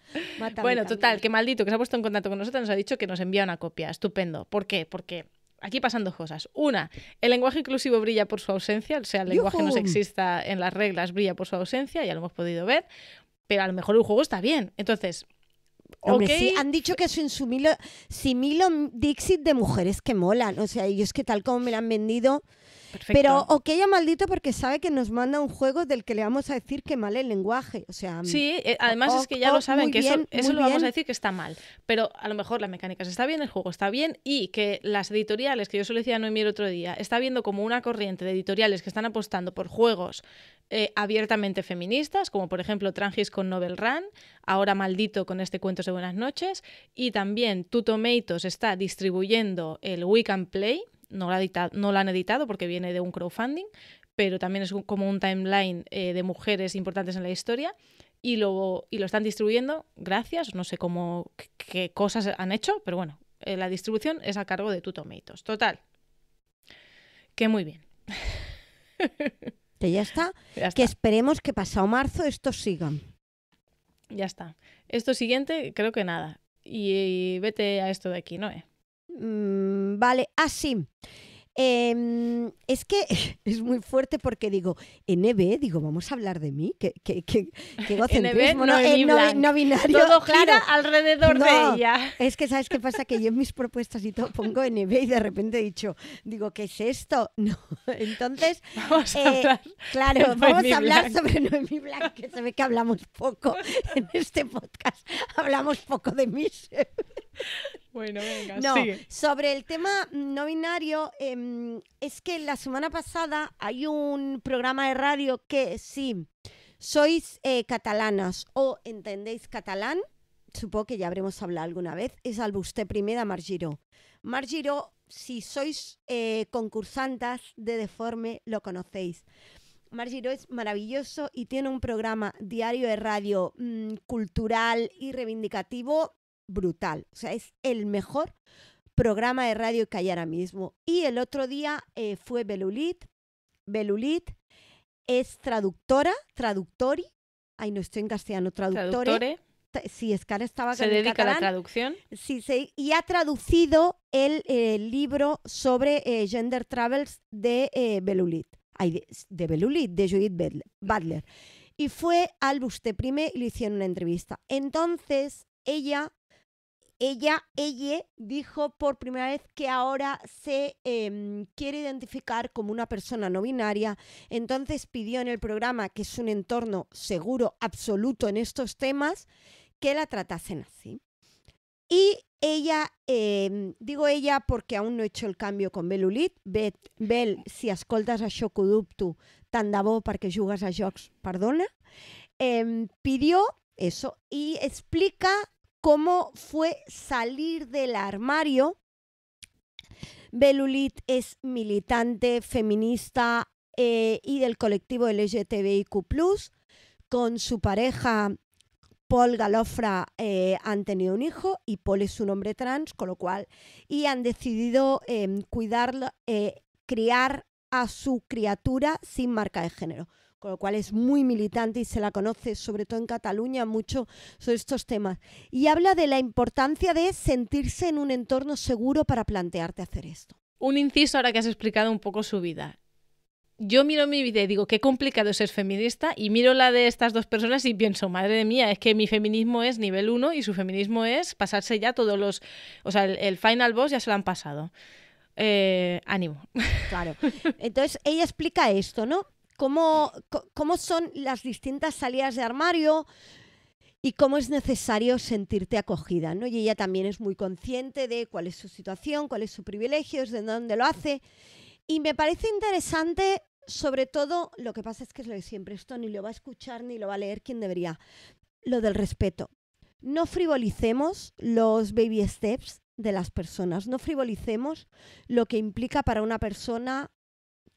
bueno, total, que maldito que se ha puesto en contacto con nosotros, nos ha dicho que nos envía una copia. Estupendo. ¿Por qué? Porque aquí pasan dos cosas. Una, el lenguaje inclusivo brilla por su ausencia, o sea, el lenguaje no exista en las reglas brilla por su ausencia, ya lo hemos podido ver, pero a lo mejor el juego está bien. Entonces, ok. han dicho que es un similo, Dixit de mujeres que molan. O sea, ellos que tal como me la han vendido, pero o que ella maldito porque sabe que nos manda un juego del que le vamos a decir que mal el lenguaje. O sea, sí, eh, además es que ya lo saben, que eso, lo vamos a decir que está mal. Pero a lo mejor las mecánicas está bien, el juego está bien y que las editoriales, que yo solo decía a Noemí otro día, está viendo como una corriente de editoriales que están apostando por juegos eh, abiertamente feministas, como por ejemplo Trangis con Novel Run, ahora maldito con este Cuentos de Buenas noches, y también Tomatoes está distribuyendo el Weekend Play, no la, han editado porque viene de un crowdfunding, pero también es como un timeline eh, de mujeres importantes en la historia. Y lo, y lo están distribuyendo gracias, no sé cómo, qué cosas han hecho, pero bueno, eh, la distribución es a cargo de tu Total, que muy bien. que ya está. Que esperemos que pasado marzo estos sigan. Ya está. Esto siguiente, creo que nada. Y, vete a esto de aquí, ¿no? Mm, vale, así. Ah, em, es que es muy fuerte porque digo, NB, e digo, vamos a hablar de mí, que, que, que, que no, no, eh, binario. Todo gira alrededor de ella. Es que, ¿sabes qué pasa? Que yo en mis propuestas y todo pongo NB e y de repente he dicho, digo, ¿qué es esto? No, entonces, vamos a eh, hablar claro, vamos a hablar sobre Noemí Blanc, que se ve que hablamos poco en este podcast, hablamos poco de mí. Bueno, venga, no, Sobre el tema no binario, em, es que la semana pasada hay un programa de radio que si sois eh, catalanas o entendéis catalán, supongo que ya habremos hablado alguna vez, es al Primera Margiro. margiro si sois eh, concursantas de Deforme, lo conocéis. margiro es maravilloso y tiene un programa diario de radio mm, cultural y reivindicativo brutal. O sea, es el mejor programa de radio que hay ahora mismo. Y el otro día eh, fue Belulit. Belulit es traductora, traductori. Ay, no estoy en castellano, traductore. sí, estaba se dedica a la traducción sí, sí, y ha traducido el, libro sobre eh, gender travels de eh, Belulit de, de, Belulit de Judith Butler y fue al Buste Prime y le hicieron una entrevista entonces ella ella, ella dijo por primera vez que ahora se em, quiere identificar como una persona no binaria, entonces pidió en el programa, que es un entorno seguro absoluto en estos temas, que la tratasen así. Y ella, em, digo ella porque aún no he hecho el cambio con Belulit, Bel, si ascoltas a Shokuduptu, Tandabo, para que bo a jocs, perdona, em, pidió eso y explica cómo fue salir del armario. Belulit es militante feminista eh, y del colectivo LGTBIQ, con su pareja Paul Galofra eh, han tenido un hijo y Paul es un hombre trans, con lo cual, y han decidido em, cuidar, eh, criar a su criatura sin marca de género con lo cual es muy militante y se la conoce, sobre todo en Cataluña, mucho sobre estos temas. Y habla de la importancia de sentirse en un entorno seguro para plantearte hacer esto. Un inciso ahora que has explicado un poco su vida. Yo miro mi vida y digo, qué complicado es ser feminista, y miro la de estas dos personas y pienso, madre mía, es que mi feminismo es nivel uno y su feminismo es pasarse ya todos los... O sea, el, final boss ya se lo han pasado. Eh, ánimo. Claro. Entonces, ella explica esto, ¿no? cómo, son las distintas salidas de armario y cómo es necesario sentirte acogida, ¿no? Y ella también es muy consciente de cuál es su situación, cuál es su privilegio, de dónde lo hace. Y me parece interesante, sobre todo, lo que pasa es que es lo de siempre, esto ni lo va a escuchar ni lo va a leer quien debería, lo del respeto. No frivolicemos los baby steps de las personas, no frivolicemos lo que implica para una persona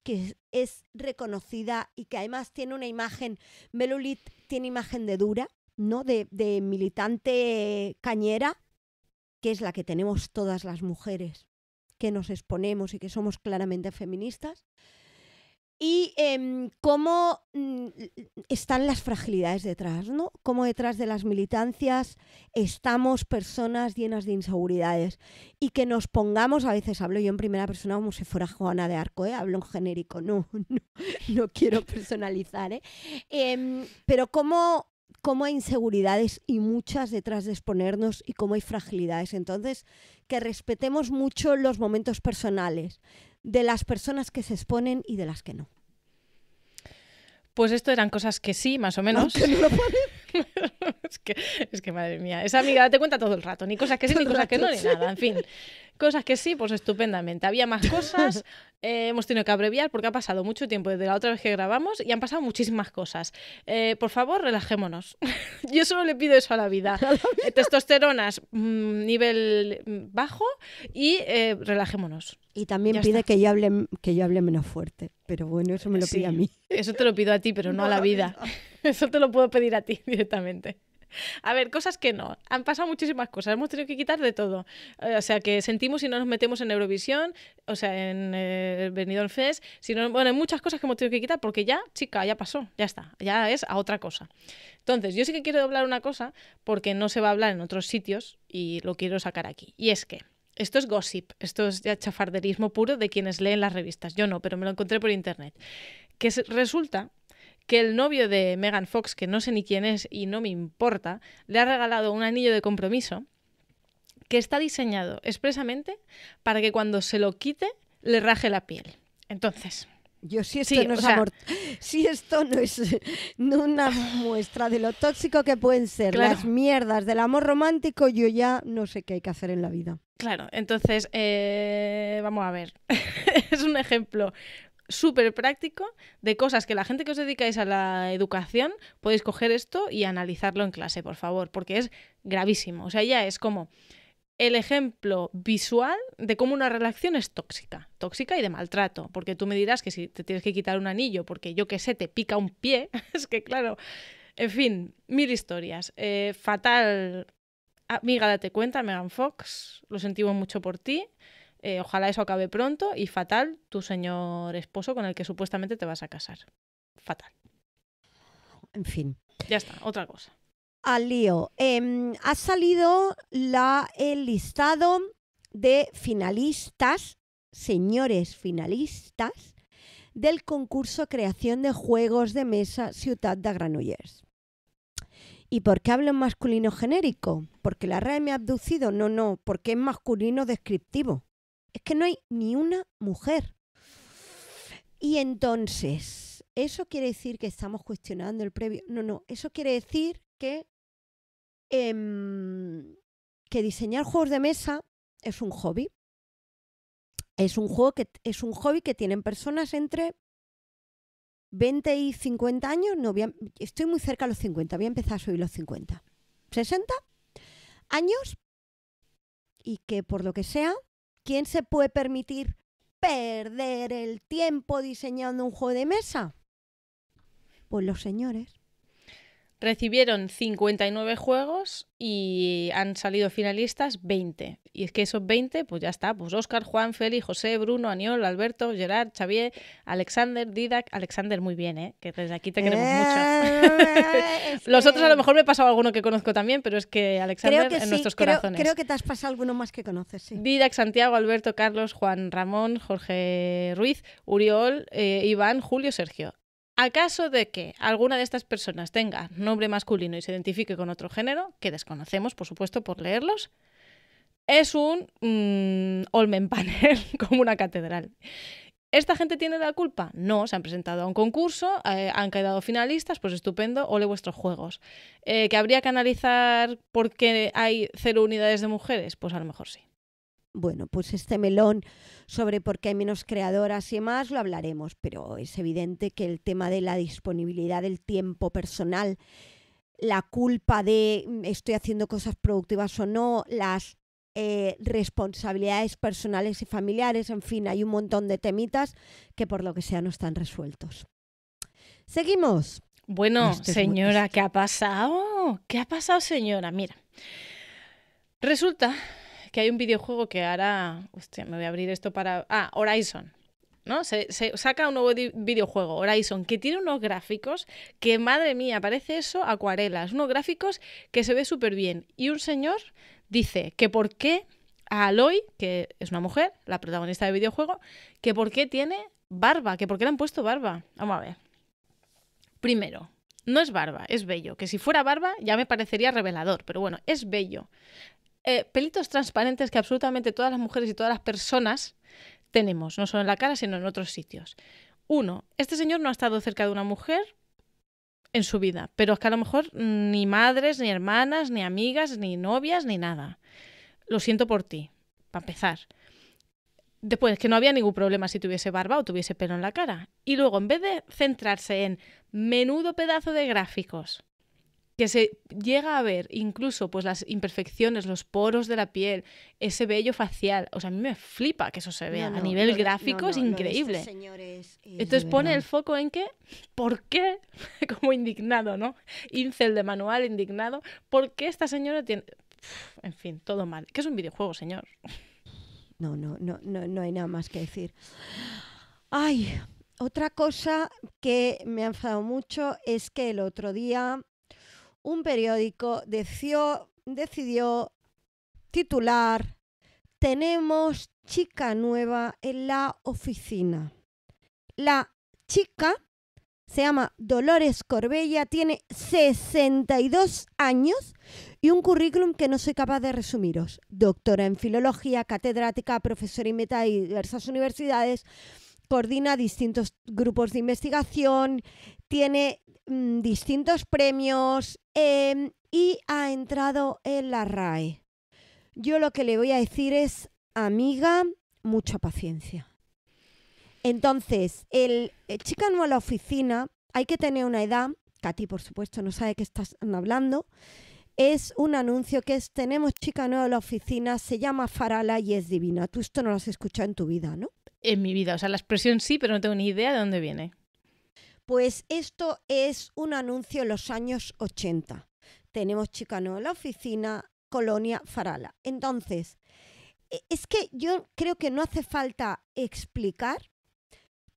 que es reconocida y que además tiene una imagen, Melulit tiene imagen de dura, ¿no? De, de militante cañera, que es la que tenemos todas las mujeres que nos exponemos y que somos claramente feministas, y em, cómo mm, están las fragilidades detrás, ¿no? Cómo detrás de las militancias estamos personas llenas de inseguridades y que nos pongamos, a veces hablo yo en primera persona como si fuera Juana de Arco, ¿eh? hablo en genérico, no, no, no quiero personalizar, eh em, pero cómo cómo hay inseguridades y muchas detrás de exponernos y cómo hay fragilidades. Entonces, que respetemos mucho los momentos personales, de las personas que se exponen y de las que no. Pues esto eran cosas que sí, más o menos. es, que, es que, madre mía, esa amiga te cuenta todo el rato, ni cosas que sí, ni cosas que no, ni nada, en fin. Cosas que sí, pues estupendamente. Había más cosas, eh, hemos tenido que abreviar porque ha pasado mucho tiempo desde la otra vez que grabamos y han pasado muchísimas cosas. Eh, por favor, relajémonos. Yo solo le pido eso a la vida. Eh, testosteronas, mm, nivel bajo y relajémonos. Y también pide que yo, hable, que yo hable menos fuerte. Pero bueno, eso me lo pide a mí. Eso te lo pido a ti, pero no, a la vida. Eso te lo puedo pedir a ti directamente. A ver, cosas que no. Han pasado muchísimas cosas. Hemos tenido que quitar de todo. Eh, o sea, que sentimos si no nos metemos en Eurovisión, o sea, en el eh, Benidorm Fest, si bueno, hay muchas cosas que hemos tenido que quitar porque ya, chica, ya pasó, ya está, ya es a otra cosa. Entonces, yo sí que quiero hablar una cosa porque no se va a hablar en otros sitios y lo quiero sacar aquí. Y es que esto es gossip, esto es ya chafarderismo puro de quienes leen las revistas. Yo no, pero me lo encontré por internet. Que resulta que el novio de Megan Fox, que no sé ni quién es y no me importa, le ha regalado un anillo de compromiso que está diseñado expresamente para que cuando se lo quite le raje la piel. Entonces, yo si esto, no es si esto no es una muestra de lo tóxico que pueden ser las mierdas del amor romántico, yo ya no sé qué hay que hacer en la vida. Claro, entonces, eh, vamos a ver. es un ejemplo súper práctico de cosas que la gente que os dedicáis a la educación podéis coger esto y analizarlo en clase, por favor, porque es gravísimo. O sea, ya es como el ejemplo visual de cómo una relación es tóxica, tóxica y de maltrato, porque tú me dirás que si te tienes que quitar un anillo porque yo qué sé, te pica un pie, es que claro, en fin, mil historias. Eh, fatal, amiga, date cuenta, Megan Fox, lo sentimos mucho por ti. Eh, ojalá eso acabe pronto y fatal tu señor esposo con el que supuestamente te vas a casar. Fatal. En fin. Ya está, otra cosa. Al lío. Em, ha salido la, el listado de finalistas, señores finalistas, del concurso Creación de Juegos de Mesa Ciudad de Granollers. ¿Y por qué hablo en masculino genérico? ¿Porque la RAE me ha abducido? No, no, porque es masculino descriptivo es que no hay ni una mujer. Y entonces, ¿eso quiere decir que estamos cuestionando el previo? No, no, eso quiere decir que, em, que diseñar juegos de mesa es un hobby. Es un, juego que, es un hobby que tienen personas entre 20 y 50 años. No, estoy muy cerca de los 50, voy a empezar a subir los 50. 60 años y que por lo que sea ¿Quién se puede permitir perder el tiempo diseñando un juego de mesa? Pues los señores. Recibieron 59 juegos y han salido finalistas 20. Y es que esos 20, pues ya está, pues Oscar, Juan, Feli, José, Bruno, Aniol, Alberto, Gerard, Xavier, Alexander, Didac, Alexander muy bien, ¿eh? que desde aquí te queremos eh, mucho. Eh, Los otros a lo mejor me he pasado alguno que conozco también, pero es que Alexander en nuestros corazones. Creo que te has pasado alguno más que conoces, sí. Didac, Santiago, Alberto, Carlos, Juan, Ramón, Jorge Ruiz, Uriol, eh, Iván, Julio, Sergio. ¿Acaso caso de que alguna de estas personas tenga nombre masculino y se identifique con otro género, que desconocemos, por supuesto, por leerlos, es un mm, olmen panel, como una catedral. ¿Esta gente tiene la culpa? No, se han presentado a un concurso, eh, han quedado finalistas, pues estupendo, ole vuestros juegos. Eh, ¿Que habría que analizar por qué hay cero unidades de mujeres? Pues a lo mejor sí. Bueno, pues este melón sobre por qué hay menos creadoras y más lo hablaremos, pero es evidente que el tema de la disponibilidad del tiempo personal, la culpa de mm, estoy haciendo cosas productivas o no, las eh, responsabilidades personales y familiares, en fin, hay un montón de temitas que por lo que sea no están resueltos. Seguimos. Bueno, este señora, ¿qué ha pasado? ¿Qué ha pasado, señora? Mira, resulta que hay un videojuego que hará. Hostia, me voy a abrir esto para. Ah, Horizon. ¿no? Se, se, saca un nuevo videojuego, Horizon, que tiene unos gráficos que, madre mía, parece eso acuarelas, unos gráficos que se ve súper bien. Y un señor dice que por qué a Aloy, que es una mujer, la protagonista del videojuego, que por qué tiene barba, que por qué le han puesto barba. Vamos a ver. Primero, no es barba, es bello. Que si fuera barba ya me parecería revelador, pero bueno, es bello. Eh, pelitos transparentes que absolutamente todas las mujeres y todas las personas tenemos, no solo en la cara, sino en otros sitios. Uno, este señor no ha estado cerca de una mujer en su vida, pero es que a lo mejor ni madres, ni hermanas, ni amigas, ni novias, ni nada. Lo siento por ti, para empezar. Después, que no había ningún problema si tuviese barba o tuviese pelo en la cara. Y luego, en vez de centrarse en menudo pedazo de gráficos, que se llega a ver incluso pues las imperfecciones, los poros de la piel, ese vello facial. O sea, a mí me flipa que eso se vea. a nivel gráfico es increíble. Eh, Entonces pone el foco en que, ¿por qué? Como indignado, ¿no? Incel de manual, indignado. ¿Por qué esta señora tiene...? en fin, todo mal. Que es un videojuego, señor. No, no, no, no, no hay nada más que decir. Ay, otra cosa que me ha enfadado mucho es que el otro día un periódico decidió titular Tenemos chica nueva en la oficina. La chica se llama Dolores Corbella, tiene 62 años y un currículum que no soy capaz de resumiros. Doctora en filología, catedrática, profesora meta de diversas universidades, coordina distintos grupos de investigación, tiene Mm, distintos premios em, y ha entrado en la RAE. Yo lo que le voy a decir es, amiga, mucha paciencia. Entonces, el, eh, chica nueva a la oficina, hay que tener una edad, Katy por supuesto no sabe qué estás hablando, es un anuncio que es, tenemos chica nueva la oficina, se llama Farala y es divina. Tú esto no lo has escuchado en tu vida, ¿no? En mi vida, o sea, la expresión sí, pero no tengo ni idea de dónde viene. Pues esto es un anuncio en los años 80. Tenemos chicano en la oficina, colonia Farala. Entonces, e, es que yo creo que no hace falta explicar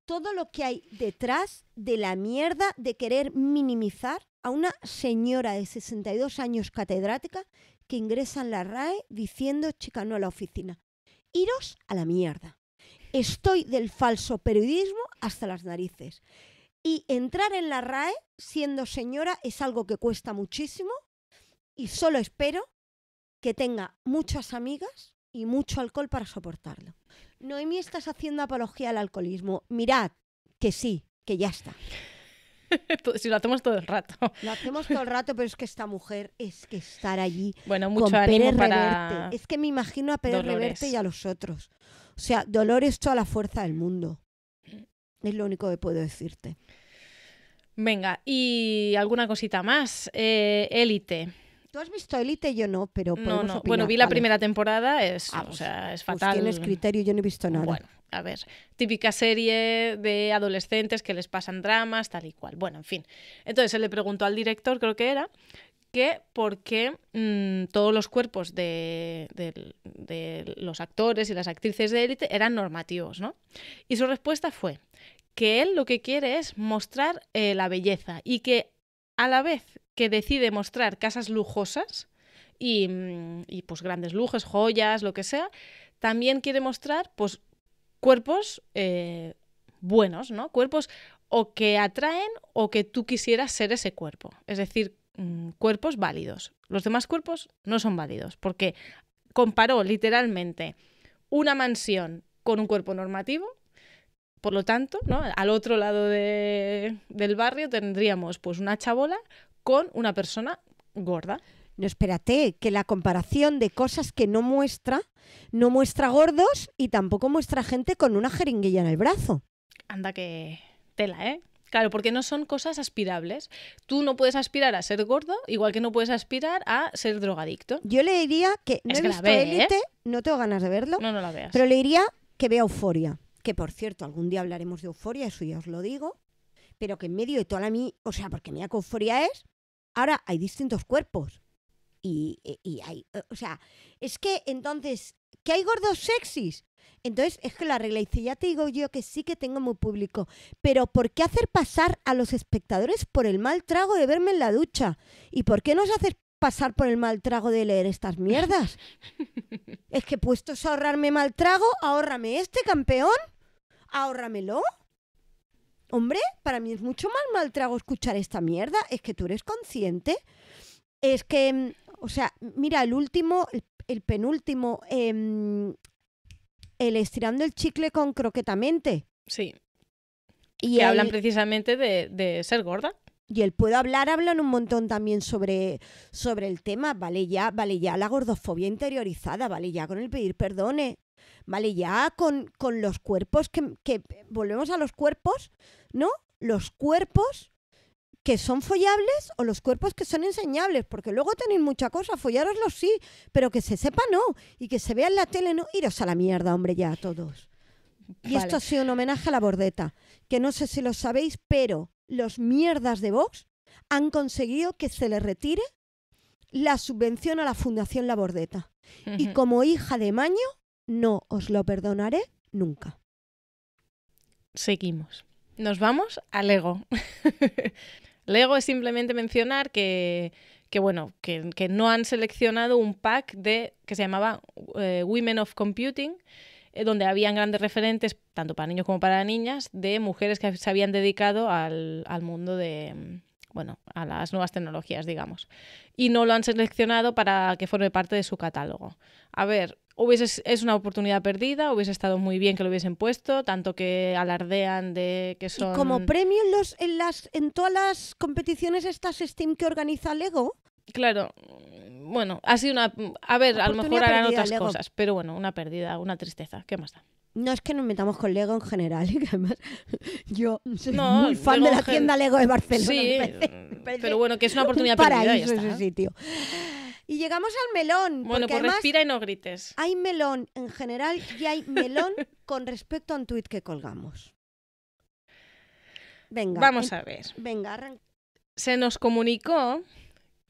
todo lo que hay detrás de la mierda de querer minimizar a una señora de 62 años catedrática que ingresa en la RAE diciendo chicano a la oficina. Iros a la mierda. Estoy del falso periodismo hasta las narices. Y entrar en la RAE siendo señora es algo que cuesta muchísimo y solo espero que tenga muchas amigas y mucho alcohol para soportarlo. Noemí, estás haciendo apología al alcoholismo. Mirad que sí, que ya está. si lo hacemos todo el rato. Lo hacemos todo el rato, pero es que esta mujer es que estar allí. Bueno, mucho con para... Es que me imagino a Pérez Reverte y a los otros. O sea, dolor es toda la fuerza del mundo. Es lo único que puedo decirte. Venga, y alguna cosita más. Élite. Eh, ¿Tú has visto Élite? Yo no, pero no, no. Bueno, vi la primera temporada, es, ah, o pues, sea, es pues fatal. Pues tienes criterio, yo no he visto nada. Bueno, a ver, típica serie de adolescentes que les pasan dramas, tal y cual. Bueno, en fin. Entonces él le preguntó al director, creo que era, que por qué mm, todos los cuerpos de, de los actores y las actrices de Élite eran normativos, ¿no? Y su respuesta fue que él lo que quiere es mostrar eh, la belleza y que a la vez que decide mostrar casas lujosas y, mm, y, pues grandes lujos, joyas, lo que sea, también quiere mostrar pues cuerpos eh, buenos, ¿no? Cuerpos o que atraen o que tú quisieras ser ese cuerpo. Es decir, mm, cuerpos válidos. Los demás cuerpos no son válidos porque comparó literalmente una mansión con un cuerpo normativo por lo tanto, al otro lado del barrio tendríamos pues una chabola con una persona gorda. No, espérate, que la comparación de cosas que no muestra, no muestra gordos y tampoco muestra gente con una jeringuilla en el brazo. Anda que tela, ¿eh? Claro, porque no son cosas aspirables. Tú no puedes aspirar a ser gordo, igual que no puedes aspirar a ser drogadicto. Yo le diría que no es he ¿eh? élite, no tengo ganas de verlo. No, no la veas. Pero le diría que vea euforia que por cierto, algún día hablaremos de euforia, eso ya os lo digo, pero que en medio de toda la mí, o sea, porque mira que euforia es, ahora hay distintos cuerpos. Y, eh, hay, eh, o sea, es que entonces, ¿que hay gordos sexys? Entonces, es que la regla dice, ya te digo yo que sí que tengo muy público, pero ¿por qué hacer pasar a los espectadores por el mal trago de verme en la ducha? ¿Y por qué nos haces pasar por el mal trago de leer estas mierdas. es que puestos a ahorrarme mal trago, ahórrame este campeón. Ahórramelo. Hombre, para mí es mucho más mal trago escuchar esta mierda. Es que tú eres consciente. Es que, mm, o sea, mira, el último, el, penúltimo, em, el estirando el chicle con croquetamente. Sí. Y hablan precisamente de, de ser gorda y él Puedo hablar, hablan un montón también sobre, sobre el tema, vale ya, vale ya la gordofobia interiorizada, vale ya con el pedir perdones, vale ya con, con los cuerpos que, volvemos a los cuerpos, ¿no? Los cuerpos que son follables o los cuerpos que son enseñables, porque luego tenéis mucha cosa, lo sí, pero que se sepa no, y que se vea en la tele no, iros a la mierda, hombre, ya a todos. Y esto ha sido un homenaje a la bordeta, que no sé si lo sabéis, pero los mierdas de Vox han conseguido que se le retire la subvención a la Fundación La Bordeta. Y como hija de Maño, no os lo perdonaré nunca. Seguimos. Nos vamos a Lego. Lego es simplemente mencionar que, bueno, que, no han seleccionado un pack de que se llamaba eh, Women of Computing, eh, donde habían grandes referentes, tanto para niños como para niñas, de mujeres que se habían dedicado al, mundo de, mm, bueno, a las nuevas tecnologías, digamos. Y no lo han seleccionado para que forme parte de su catálogo. A ver, hubiese, es una oportunidad perdida, hubiese estado muy bien que lo hubiesen puesto, tanto que alardean de que son... ¿Y como premio en, los, en, las, en todas las competiciones estas Steam que organiza Lego. Claro, bueno, ha sido una. A ver, a lo mejor harán otras cosas, pero bueno, una pérdida, una tristeza. ¿Qué más da? No es que nos metamos con Lego en general, que además yo soy muy fan de la tienda Lego de Barcelona. Sí, pero bueno, que es una oportunidad para perdida. Paraíso ese sitio. Y llegamos al melón. Bueno, pues respira y no grites. Hay melón en general y hay melón con respecto a un tuit que colgamos. Venga. Vamos a ver. Venga, Se nos comunicó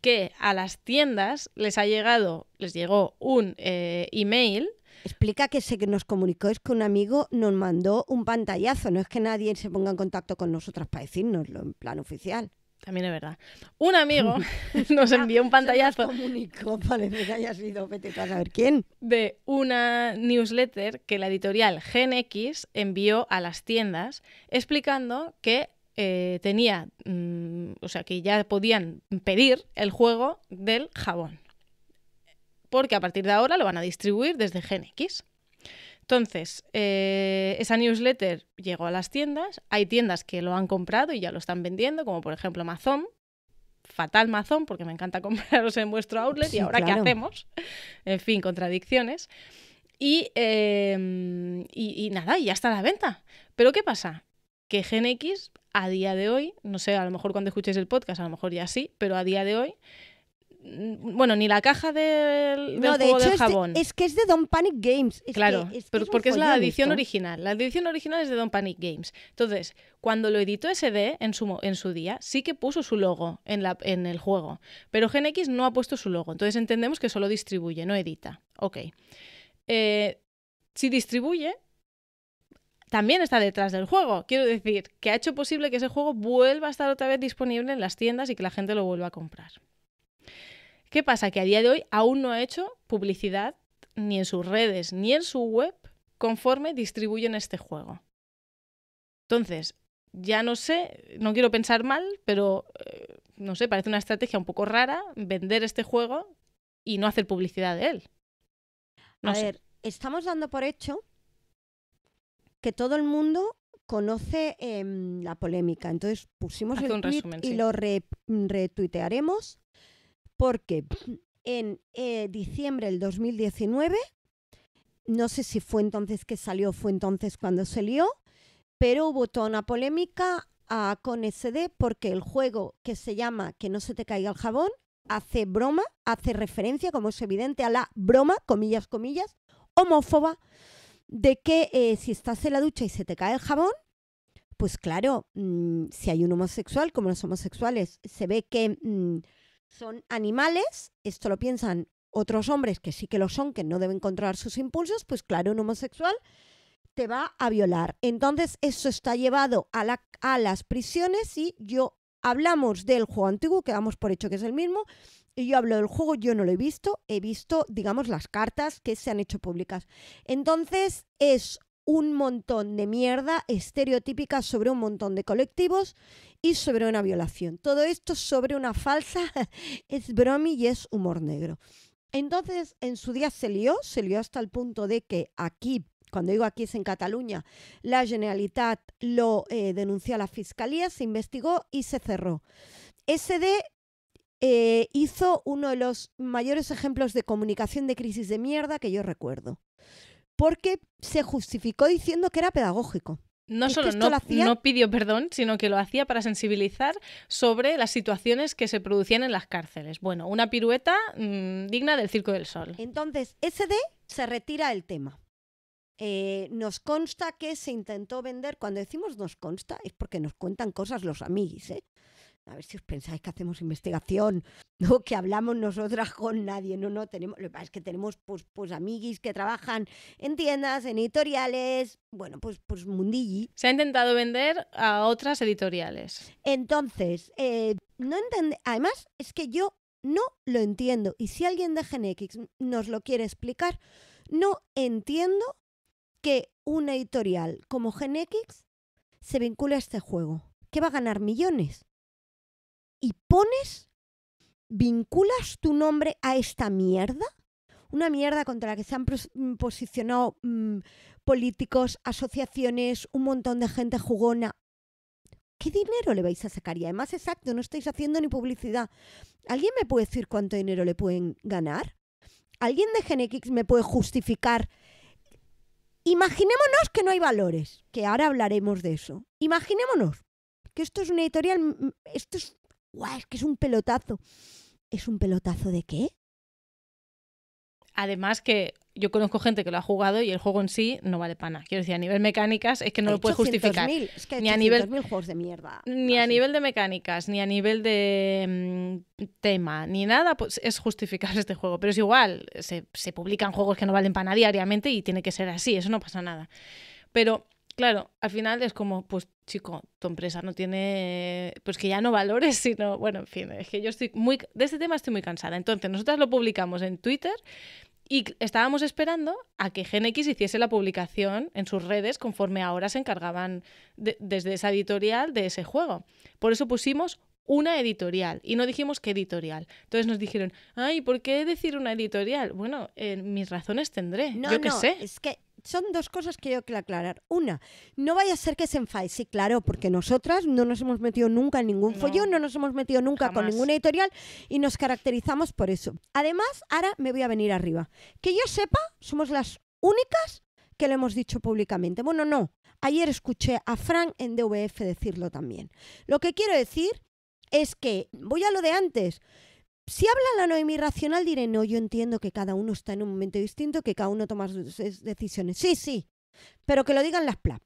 que a las tiendas les ha llegado, les llegó un eh, email. Explica que sé que nos comunicó es que un amigo nos mandó un pantallazo, no es que nadie se ponga en contacto con nosotras para decirnoslo en plan oficial. También es verdad. Un amigo nos envió un pantallazo. Se comunicó, parece que haya sido, vete a saber quién. De una newsletter que la editorial GenX envió a las tiendas explicando que eh, tenía, mm, o sea, que ya podían pedir el juego del jabón. Porque a partir de ahora lo van a distribuir desde GNX. Entonces, eh, esa newsletter llegó a las tiendas. Hay tiendas que lo han comprado y ya lo están vendiendo, como por ejemplo Amazon. Fatal Amazon, porque me encanta compraros en vuestro outlet y ahora qué hacemos. En fin, contradicciones. Eh, y, y, nada, y ya está la venta. Pero ¿qué pasa? que GenX a día de hoy, no sé, a lo mejor cuando escuchéis el podcast, a lo mejor ya sí, pero a día de hoy, mm, bueno, ni la caja del, no, de jabón. Es, que es de Don Panic Games. claro, es pero, porque es la edición original. La edición original es de Don Panic Games. Entonces, cuando lo editó SD en su, en su día, sí que puso su logo en, la, en el juego, pero GenX no ha puesto su logo. Entonces entendemos que solo distribuye, no edita. Ok. Eh, si distribuye, también está detrás del juego. Quiero decir, que ha hecho posible que ese juego vuelva a estar otra vez disponible en las tiendas y que la gente lo vuelva a comprar. ¿Qué pasa? Que a día de hoy aún no ha hecho publicidad ni en sus redes ni en su web conforme distribuyen este juego. Entonces, ya no sé, no quiero pensar mal, pero eh, no sé, parece una estrategia un poco rara vender este juego y no hacer publicidad de él. a ver, estamos dando por hecho que todo el mundo conoce em, la polémica. Entonces pusimos el y lo mm, retuitearemos porque en eh, diciembre del 2019, no sé si fue entonces que salió, fue entonces cuando salió, pero hubo toda una polémica ah, con SD porque el juego que se llama Que no se te caiga el jabón hace broma, hace referencia, como es evidente, a la broma, comillas, comillas, homófoba de que eh, si estás en la ducha y se te cae el jabón, pues claro, mm, si hay un homosexual, como los homosexuales, se ve que mm, son animales, esto lo piensan otros hombres que sí que lo son, que no deben controlar sus impulsos, pues claro, un homosexual te va a violar. Entonces, eso está llevado a, las prisiones y yo hablamos del juego antiguo, que damos por hecho que es el mismo, yo hablo del juego, yo no lo he visto, he visto, digamos, las cartas que se han hecho públicas. Entonces, es un montón de mierda estereotípica sobre un montón de colectivos y sobre una violación. Todo esto sobre una falsa es bromi y es humor negro. Entonces, en su día se lió, se lió hasta el punto de que aquí, cuando digo aquí es en Cataluña, la Generalitat lo eh, denunció a la Fiscalía, se investigó y se cerró. SD eh, hizo uno de los mayores ejemplos de comunicación de crisis de mierda que yo recuerdo. Porque se justificó diciendo que era pedagógico. No solo no, pidió perdón, sino que lo hacía para sensibilizar sobre las situaciones que se producían en las cárceles. Bueno, una pirueta mm, digna del Circo del Sol. Entonces, SD se retira del tema. Eh, nos consta que se intentó vender, cuando decimos nos consta, es porque nos cuentan cosas los amiguis, ¿eh? a ver si os pensáis que hacemos investigación, no que hablamos nosotras con nadie, no, no, tenemos, lo que pasa es que tenemos pues, pues amiguis que trabajan en tiendas, en editoriales, bueno, pues, pues mundilli. Se ha intentado vender a otras editoriales. Entonces, eh, no entende, además es que yo no lo entiendo y si alguien de Genex nos lo quiere explicar, no entiendo que una editorial como Genex se vincule a este juego, que va a ganar millones y pones, vinculas tu nombre a esta mierda, una mierda contra la que se han mm, posicionado mm, políticos, asociaciones, un montón de gente jugona. ¿Qué dinero le vais a sacar? Y además, exacto, no estáis haciendo ni publicidad. ¿Alguien me puede decir cuánto dinero le pueden ganar? ¿Alguien de Genex me puede justificar? Imaginémonos que no hay valores, que ahora hablaremos de eso. Imaginémonos que esto es una editorial, mm, esto es ¡guau! Es que es un pelotazo. ¿Es un pelotazo de qué? Además que yo conozco gente que lo ha jugado y el juego en sí no vale pana. Quiero decir, a nivel mecánicas es que no lo puedes justificar. Es que ni a nivel juegos de mierda. Ni a nivel de mecánicas, ni a nivel de mm, tema, ni nada pues, es justificar este juego. Pero es igual, se, se publican juegos que no valen pana diariamente y tiene que ser así, eso no pasa nada. Pero Claro, al final es como, pues chico, tu empresa no tiene, pues que ya no valores, sino, bueno, en fin, es que yo estoy muy, de este tema estoy muy cansada. Entonces, nosotros lo publicamos en Twitter y estábamos esperando a que GenX hiciese la publicación en sus redes conforme ahora se encargaban desde esa editorial de ese juego. Por eso pusimos una editorial y no dijimos qué editorial. Entonces nos dijeron, ay, ¿por qué decir una editorial? Bueno, en mis razones tendré. yo qué no, sé. Es que son dos cosas que yo quiero aclarar. Una, no vaya a ser que se enfade, sí, claro, porque nosotras no nos hemos metido nunca en ningún follón, no, nos hemos metido nunca con ninguna editorial y nos caracterizamos por eso. Además, ahora me voy a venir arriba. Que yo sepa, somos las únicas que lo hemos dicho públicamente. Bueno, no, ayer escuché a Frank en DVF decirlo también. Lo que quiero decir es que, voy a lo de antes, si habla la Noemi racional, diré, no, yo entiendo que cada uno está en un momento distinto, que cada uno toma sus decisiones. Sí, sí, pero que lo digan las plap.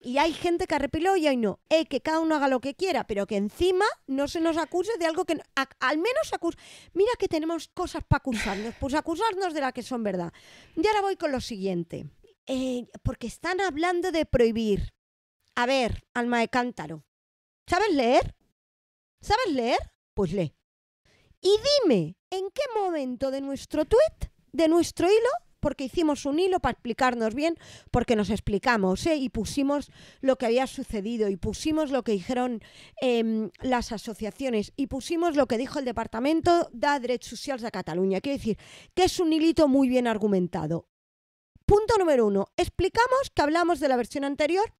Y hay gente que arrepiló y hay no. Eh, que cada uno haga lo que quiera, pero que encima no se nos acuse de algo que... al menos acus... Mira que tenemos cosas para acusarnos, pues acusarnos de la que son verdad. Y ahora voy con lo siguiente. Eh, porque están hablando de prohibir. A ver, alma de cántaro. ¿Sabes leer? ¿Sabes leer? Pues lee. Y dime, ¿en qué momento de nuestro tweet, de nuestro hilo, porque hicimos un hilo para explicarnos bien, porque nos explicamos ¿eh? y pusimos lo que había sucedido y pusimos lo que dijeron em, las asociaciones y pusimos lo que dijo el Departamento de Derechos Sociales de Cataluña. Quiero decir que es un hilito muy bien argumentado. Punto número uno, explicamos que hablamos de la versión anterior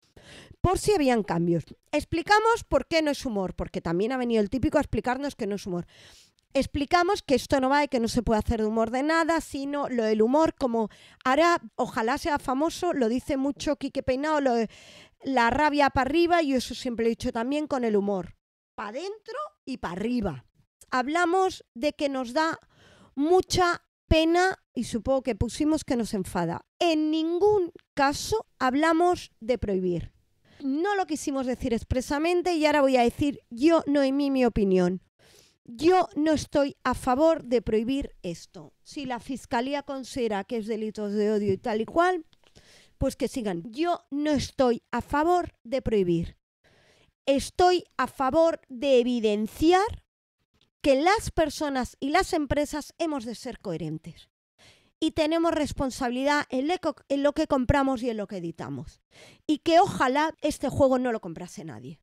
por si habían cambios. Explicamos por qué no es humor, porque también ha venido el típico a explicarnos que no es humor explicamos que esto no va y que no se puede hacer de humor de nada, sino lo del humor, como ahora ojalá sea famoso, lo dice mucho Quique Peinado, lo de, la rabia para arriba, y eso siempre lo he dicho también con el humor, para adentro y para arriba. Hablamos de que nos da mucha pena y supongo que pusimos que nos enfada. En ningún caso hablamos de prohibir. No lo quisimos decir expresamente y ahora voy a decir yo, no Noemí, mi opinión. Yo no estoy a favor de prohibir esto. Si la Fiscalía considera que es delitos de odio y tal y cual, pues que sigan. Yo no estoy a favor de prohibir. Estoy a favor de evidenciar que las personas y las empresas hemos de ser coherentes y tenemos responsabilidad en, en lo que compramos y en lo que editamos. Y que ojalá este juego no lo comprase nadie.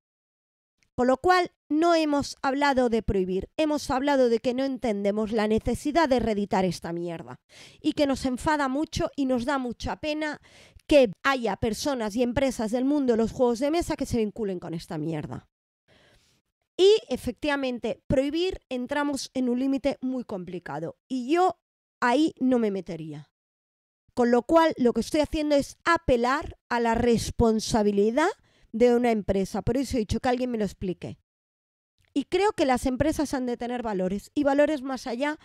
Con lo cual, no hemos hablado de prohibir, hemos hablado de que no entendemos la necesidad de reeditar esta mierda y que nos enfada mucho y nos da mucha pena que haya personas y empresas del mundo de los juegos de mesa que se vinculen con esta mierda. Y efectivamente, prohibir entramos en un límite muy complicado y yo ahí no me metería. Con lo cual, lo que estoy haciendo es apelar a la responsabilidad de una empresa. Por eso he dicho que alguien me lo explique. Y creo que las empresas han de tener valores y valores más allá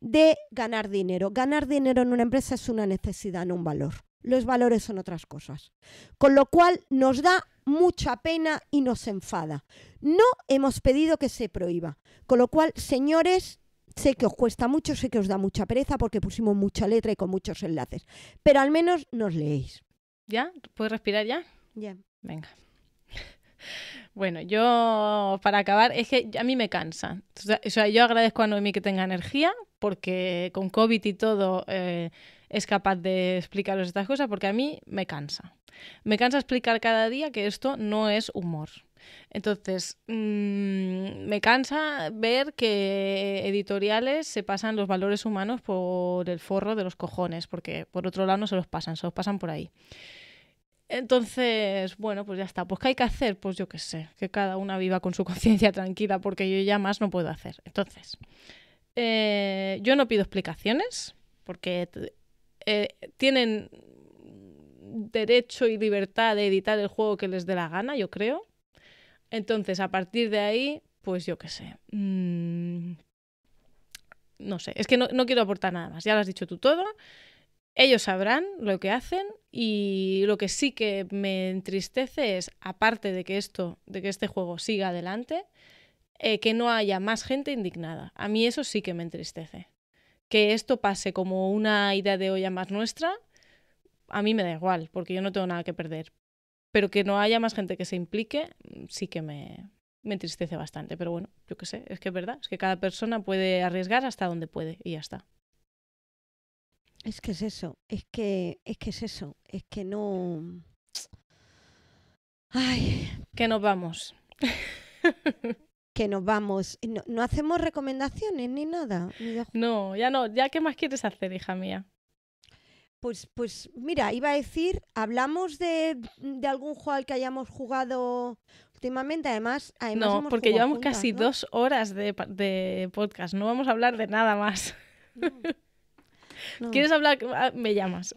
de ganar dinero. Ganar dinero en una empresa es una necesidad, no un valor. Los valores son otras cosas. Con lo cual nos da mucha pena y nos enfada. No hemos pedido que se prohíba. Con lo cual, señores, sé que os cuesta mucho, sé que os da mucha pereza porque pusimos mucha letra y con muchos enlaces, pero al menos nos leéis. ¿Ya? ¿Puedes respirar ya? Ya. Venga. Bueno, yo para acabar, es que a mí me cansa. yo agradezco a Noemí que tenga energía, porque con COVID y todo eh, es capaz de explicaros estas cosas, porque a mí me cansa. Me cansa explicar cada día que esto no es humor. Entonces, mm, me cansa ver que editoriales se pasan los valores humanos por el forro de los cojones, porque por otro lado no se los pasan, se los pasan por ahí. Entonces, bueno, pues ya está. Pues ¿qué hay que hacer? Pues yo qué sé, que cada una viva con su conciencia tranquila, porque yo ya más no puedo hacer. Entonces, eh, yo no pido explicaciones, porque eh, tienen derecho y libertad de editar el juego que les dé la gana, yo creo. Entonces, a partir de ahí, pues yo qué sé. Mm, no sé, es que no, no quiero aportar nada más. Ya lo has dicho tú todo. Ellos sabrán lo que hacen y lo que sí que me entristece es, aparte de que esto, de que este juego siga adelante, eh, que no haya más gente indignada. A mí eso sí que me entristece. Que esto pase como una idea de olla más nuestra, a mí me da igual, porque yo no tengo nada que perder. Pero que no haya más gente que se implique, mm, sí que me, me entristece bastante. Pero bueno, yo qué sé, es que es verdad, es que cada persona puede arriesgar hasta donde puede y ya está. Es que es eso, es que, es que es eso, es que no. Ay. Que nos vamos. que nos vamos. No, hacemos recomendaciones ni nada. No, ya no, ya qué más quieres hacer, hija mía. Pues, pues mira, iba a decir, hablamos de, algún juego al que hayamos jugado últimamente, además... no, porque llevamos casi dos horas de, de podcast, no vamos a hablar de nada más. ¿Quieres hablar? Ah, me llamas.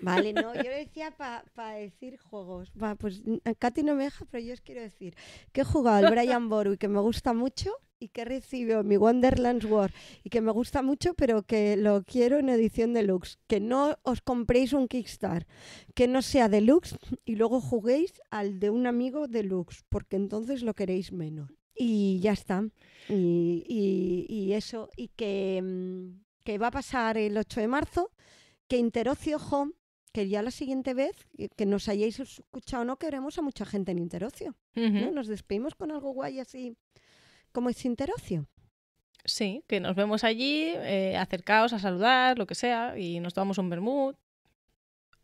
Vale, no, yo decía para decir juegos. Va, pues Katy no me deja, pero yo os quiero decir que he jugado al Brian Boru y que me gusta mucho y que recibió mi Wonderlands War y que me gusta mucho, pero que lo quiero en edición deluxe. Que no os compréis un Kickstarter, que no sea deluxe y luego juguéis al de un amigo deluxe, porque entonces lo queréis menos. Y ya está. y eso, y que... Mm, que va a pasar el 8 de marzo, que Interocio Home, que ya la siguiente vez que nos hayáis escuchado no, queremos a mucha gente en Interocio. Nos despedimos con algo guay así como es Interocio. Sí, que nos vemos allí, eh, acercaos a saludar, lo que sea, y nos tomamos un vermut,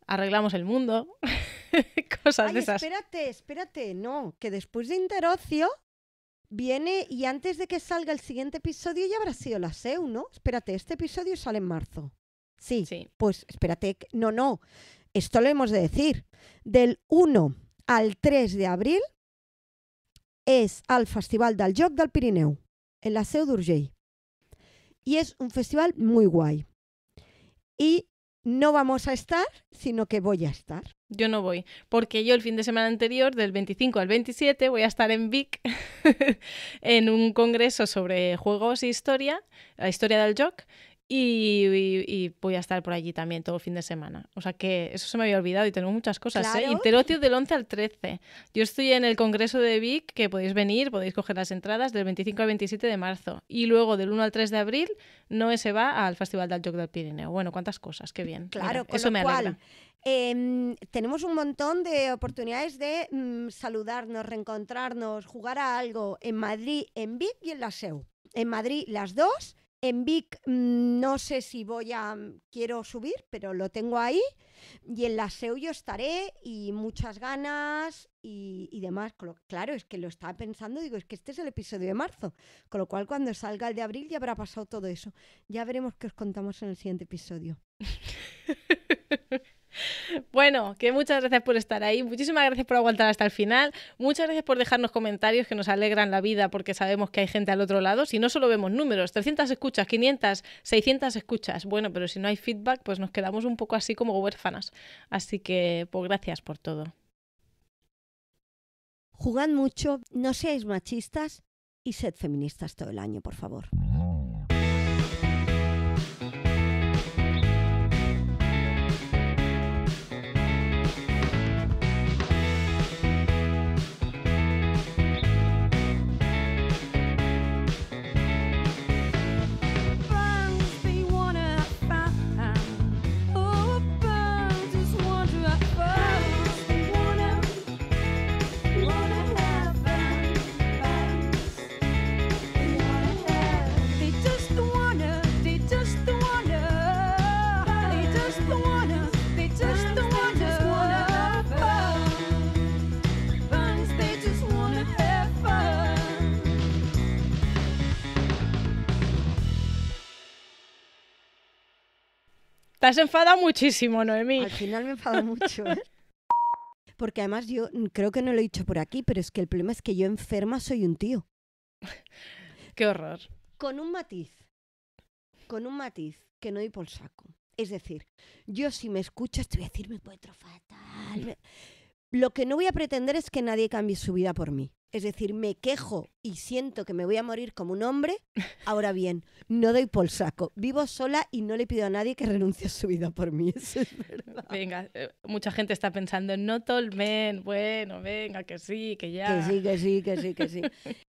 arreglamos el mundo, cosas de esas. Espérate, espérate, no, que después de Interocio Viene y antes de que salga el siguiente episodio ya habrá sido la SEU, ¿no? Espérate, este episodio sale en marzo. Sí, Pues espérate, no, no. Esto lo hemos de decir. Del 1 al 3 de abril es al Festival del Joc del Pirineu, en la seu d'Urgell. Y es un festival muy guay. Y no vamos a estar, sino que voy a estar yo no voy, porque yo el fin de semana anterior, del 25 al 27, voy a estar en Vic en un congreso sobre juegos e historia, la historia del jock y, voy a estar por allí también todo el fin de semana. O sea que eso se me había olvidado y tengo muchas cosas. ¿eh? Claro. ¿eh? del 11 al 13. Yo estoy en el Congreso de Vic, que podéis venir, podéis coger las entradas del 25 al 27 de marzo. Y luego del 1 al 3 de abril, no se va al Festival del Joc del Pirineo. Bueno, cuántas cosas, qué bien. Claro, con eso lo me cual, em, tenemos un montón de oportunidades de mm, saludarnos, reencontrarnos, jugar a algo en Madrid, en Vic y en la SEU. En Madrid las dos en Vic mm, no sé si voy a, mm, quiero subir, pero lo tengo ahí. Y en la SEO yo estaré y muchas ganas y, y, demás. Claro, es que lo estaba pensando, digo, es que este es el episodio de marzo. Con lo cual cuando salga el de abril ya habrá pasado todo eso. Ya veremos qué os contamos en el siguiente episodio. Bueno, que muchas gracias por estar ahí, muchísimas gracias por aguantar hasta el final, muchas gracias por dejarnos comentarios que nos alegran la vida porque sabemos que hay gente al otro lado, si no solo vemos números, 300 escuchas, 500, 600 escuchas, bueno, pero si no hay feedback pues nos quedamos un poco así como huérfanas, así que pues gracias por todo. Jugad mucho, no seáis machistas y sed feministas todo el año, por favor. Te has enfadado muchísimo, Noemí. Al final me enfado mucho, ¿eh? Porque además yo creo que no lo he dicho por aquí, pero es que el problema es que yo enferma soy un tío. Qué horror. Con un matiz. Con un matiz que no doy por saco. Es decir, yo si me te voy a decir, me encuentro fatal. Lo que no voy a pretender es que nadie cambie su vida por mí. Es decir, me quejo y siento que me voy a morir como un hombre. Ahora bien, no doy por saco. Vivo sola y no le pido a nadie que renuncie a su vida por mí. es verdad. Venga, eh, mucha gente está pensando, no tolmen, bueno, venga, que sí, que ya. Que sí, que sí, que sí, que sí.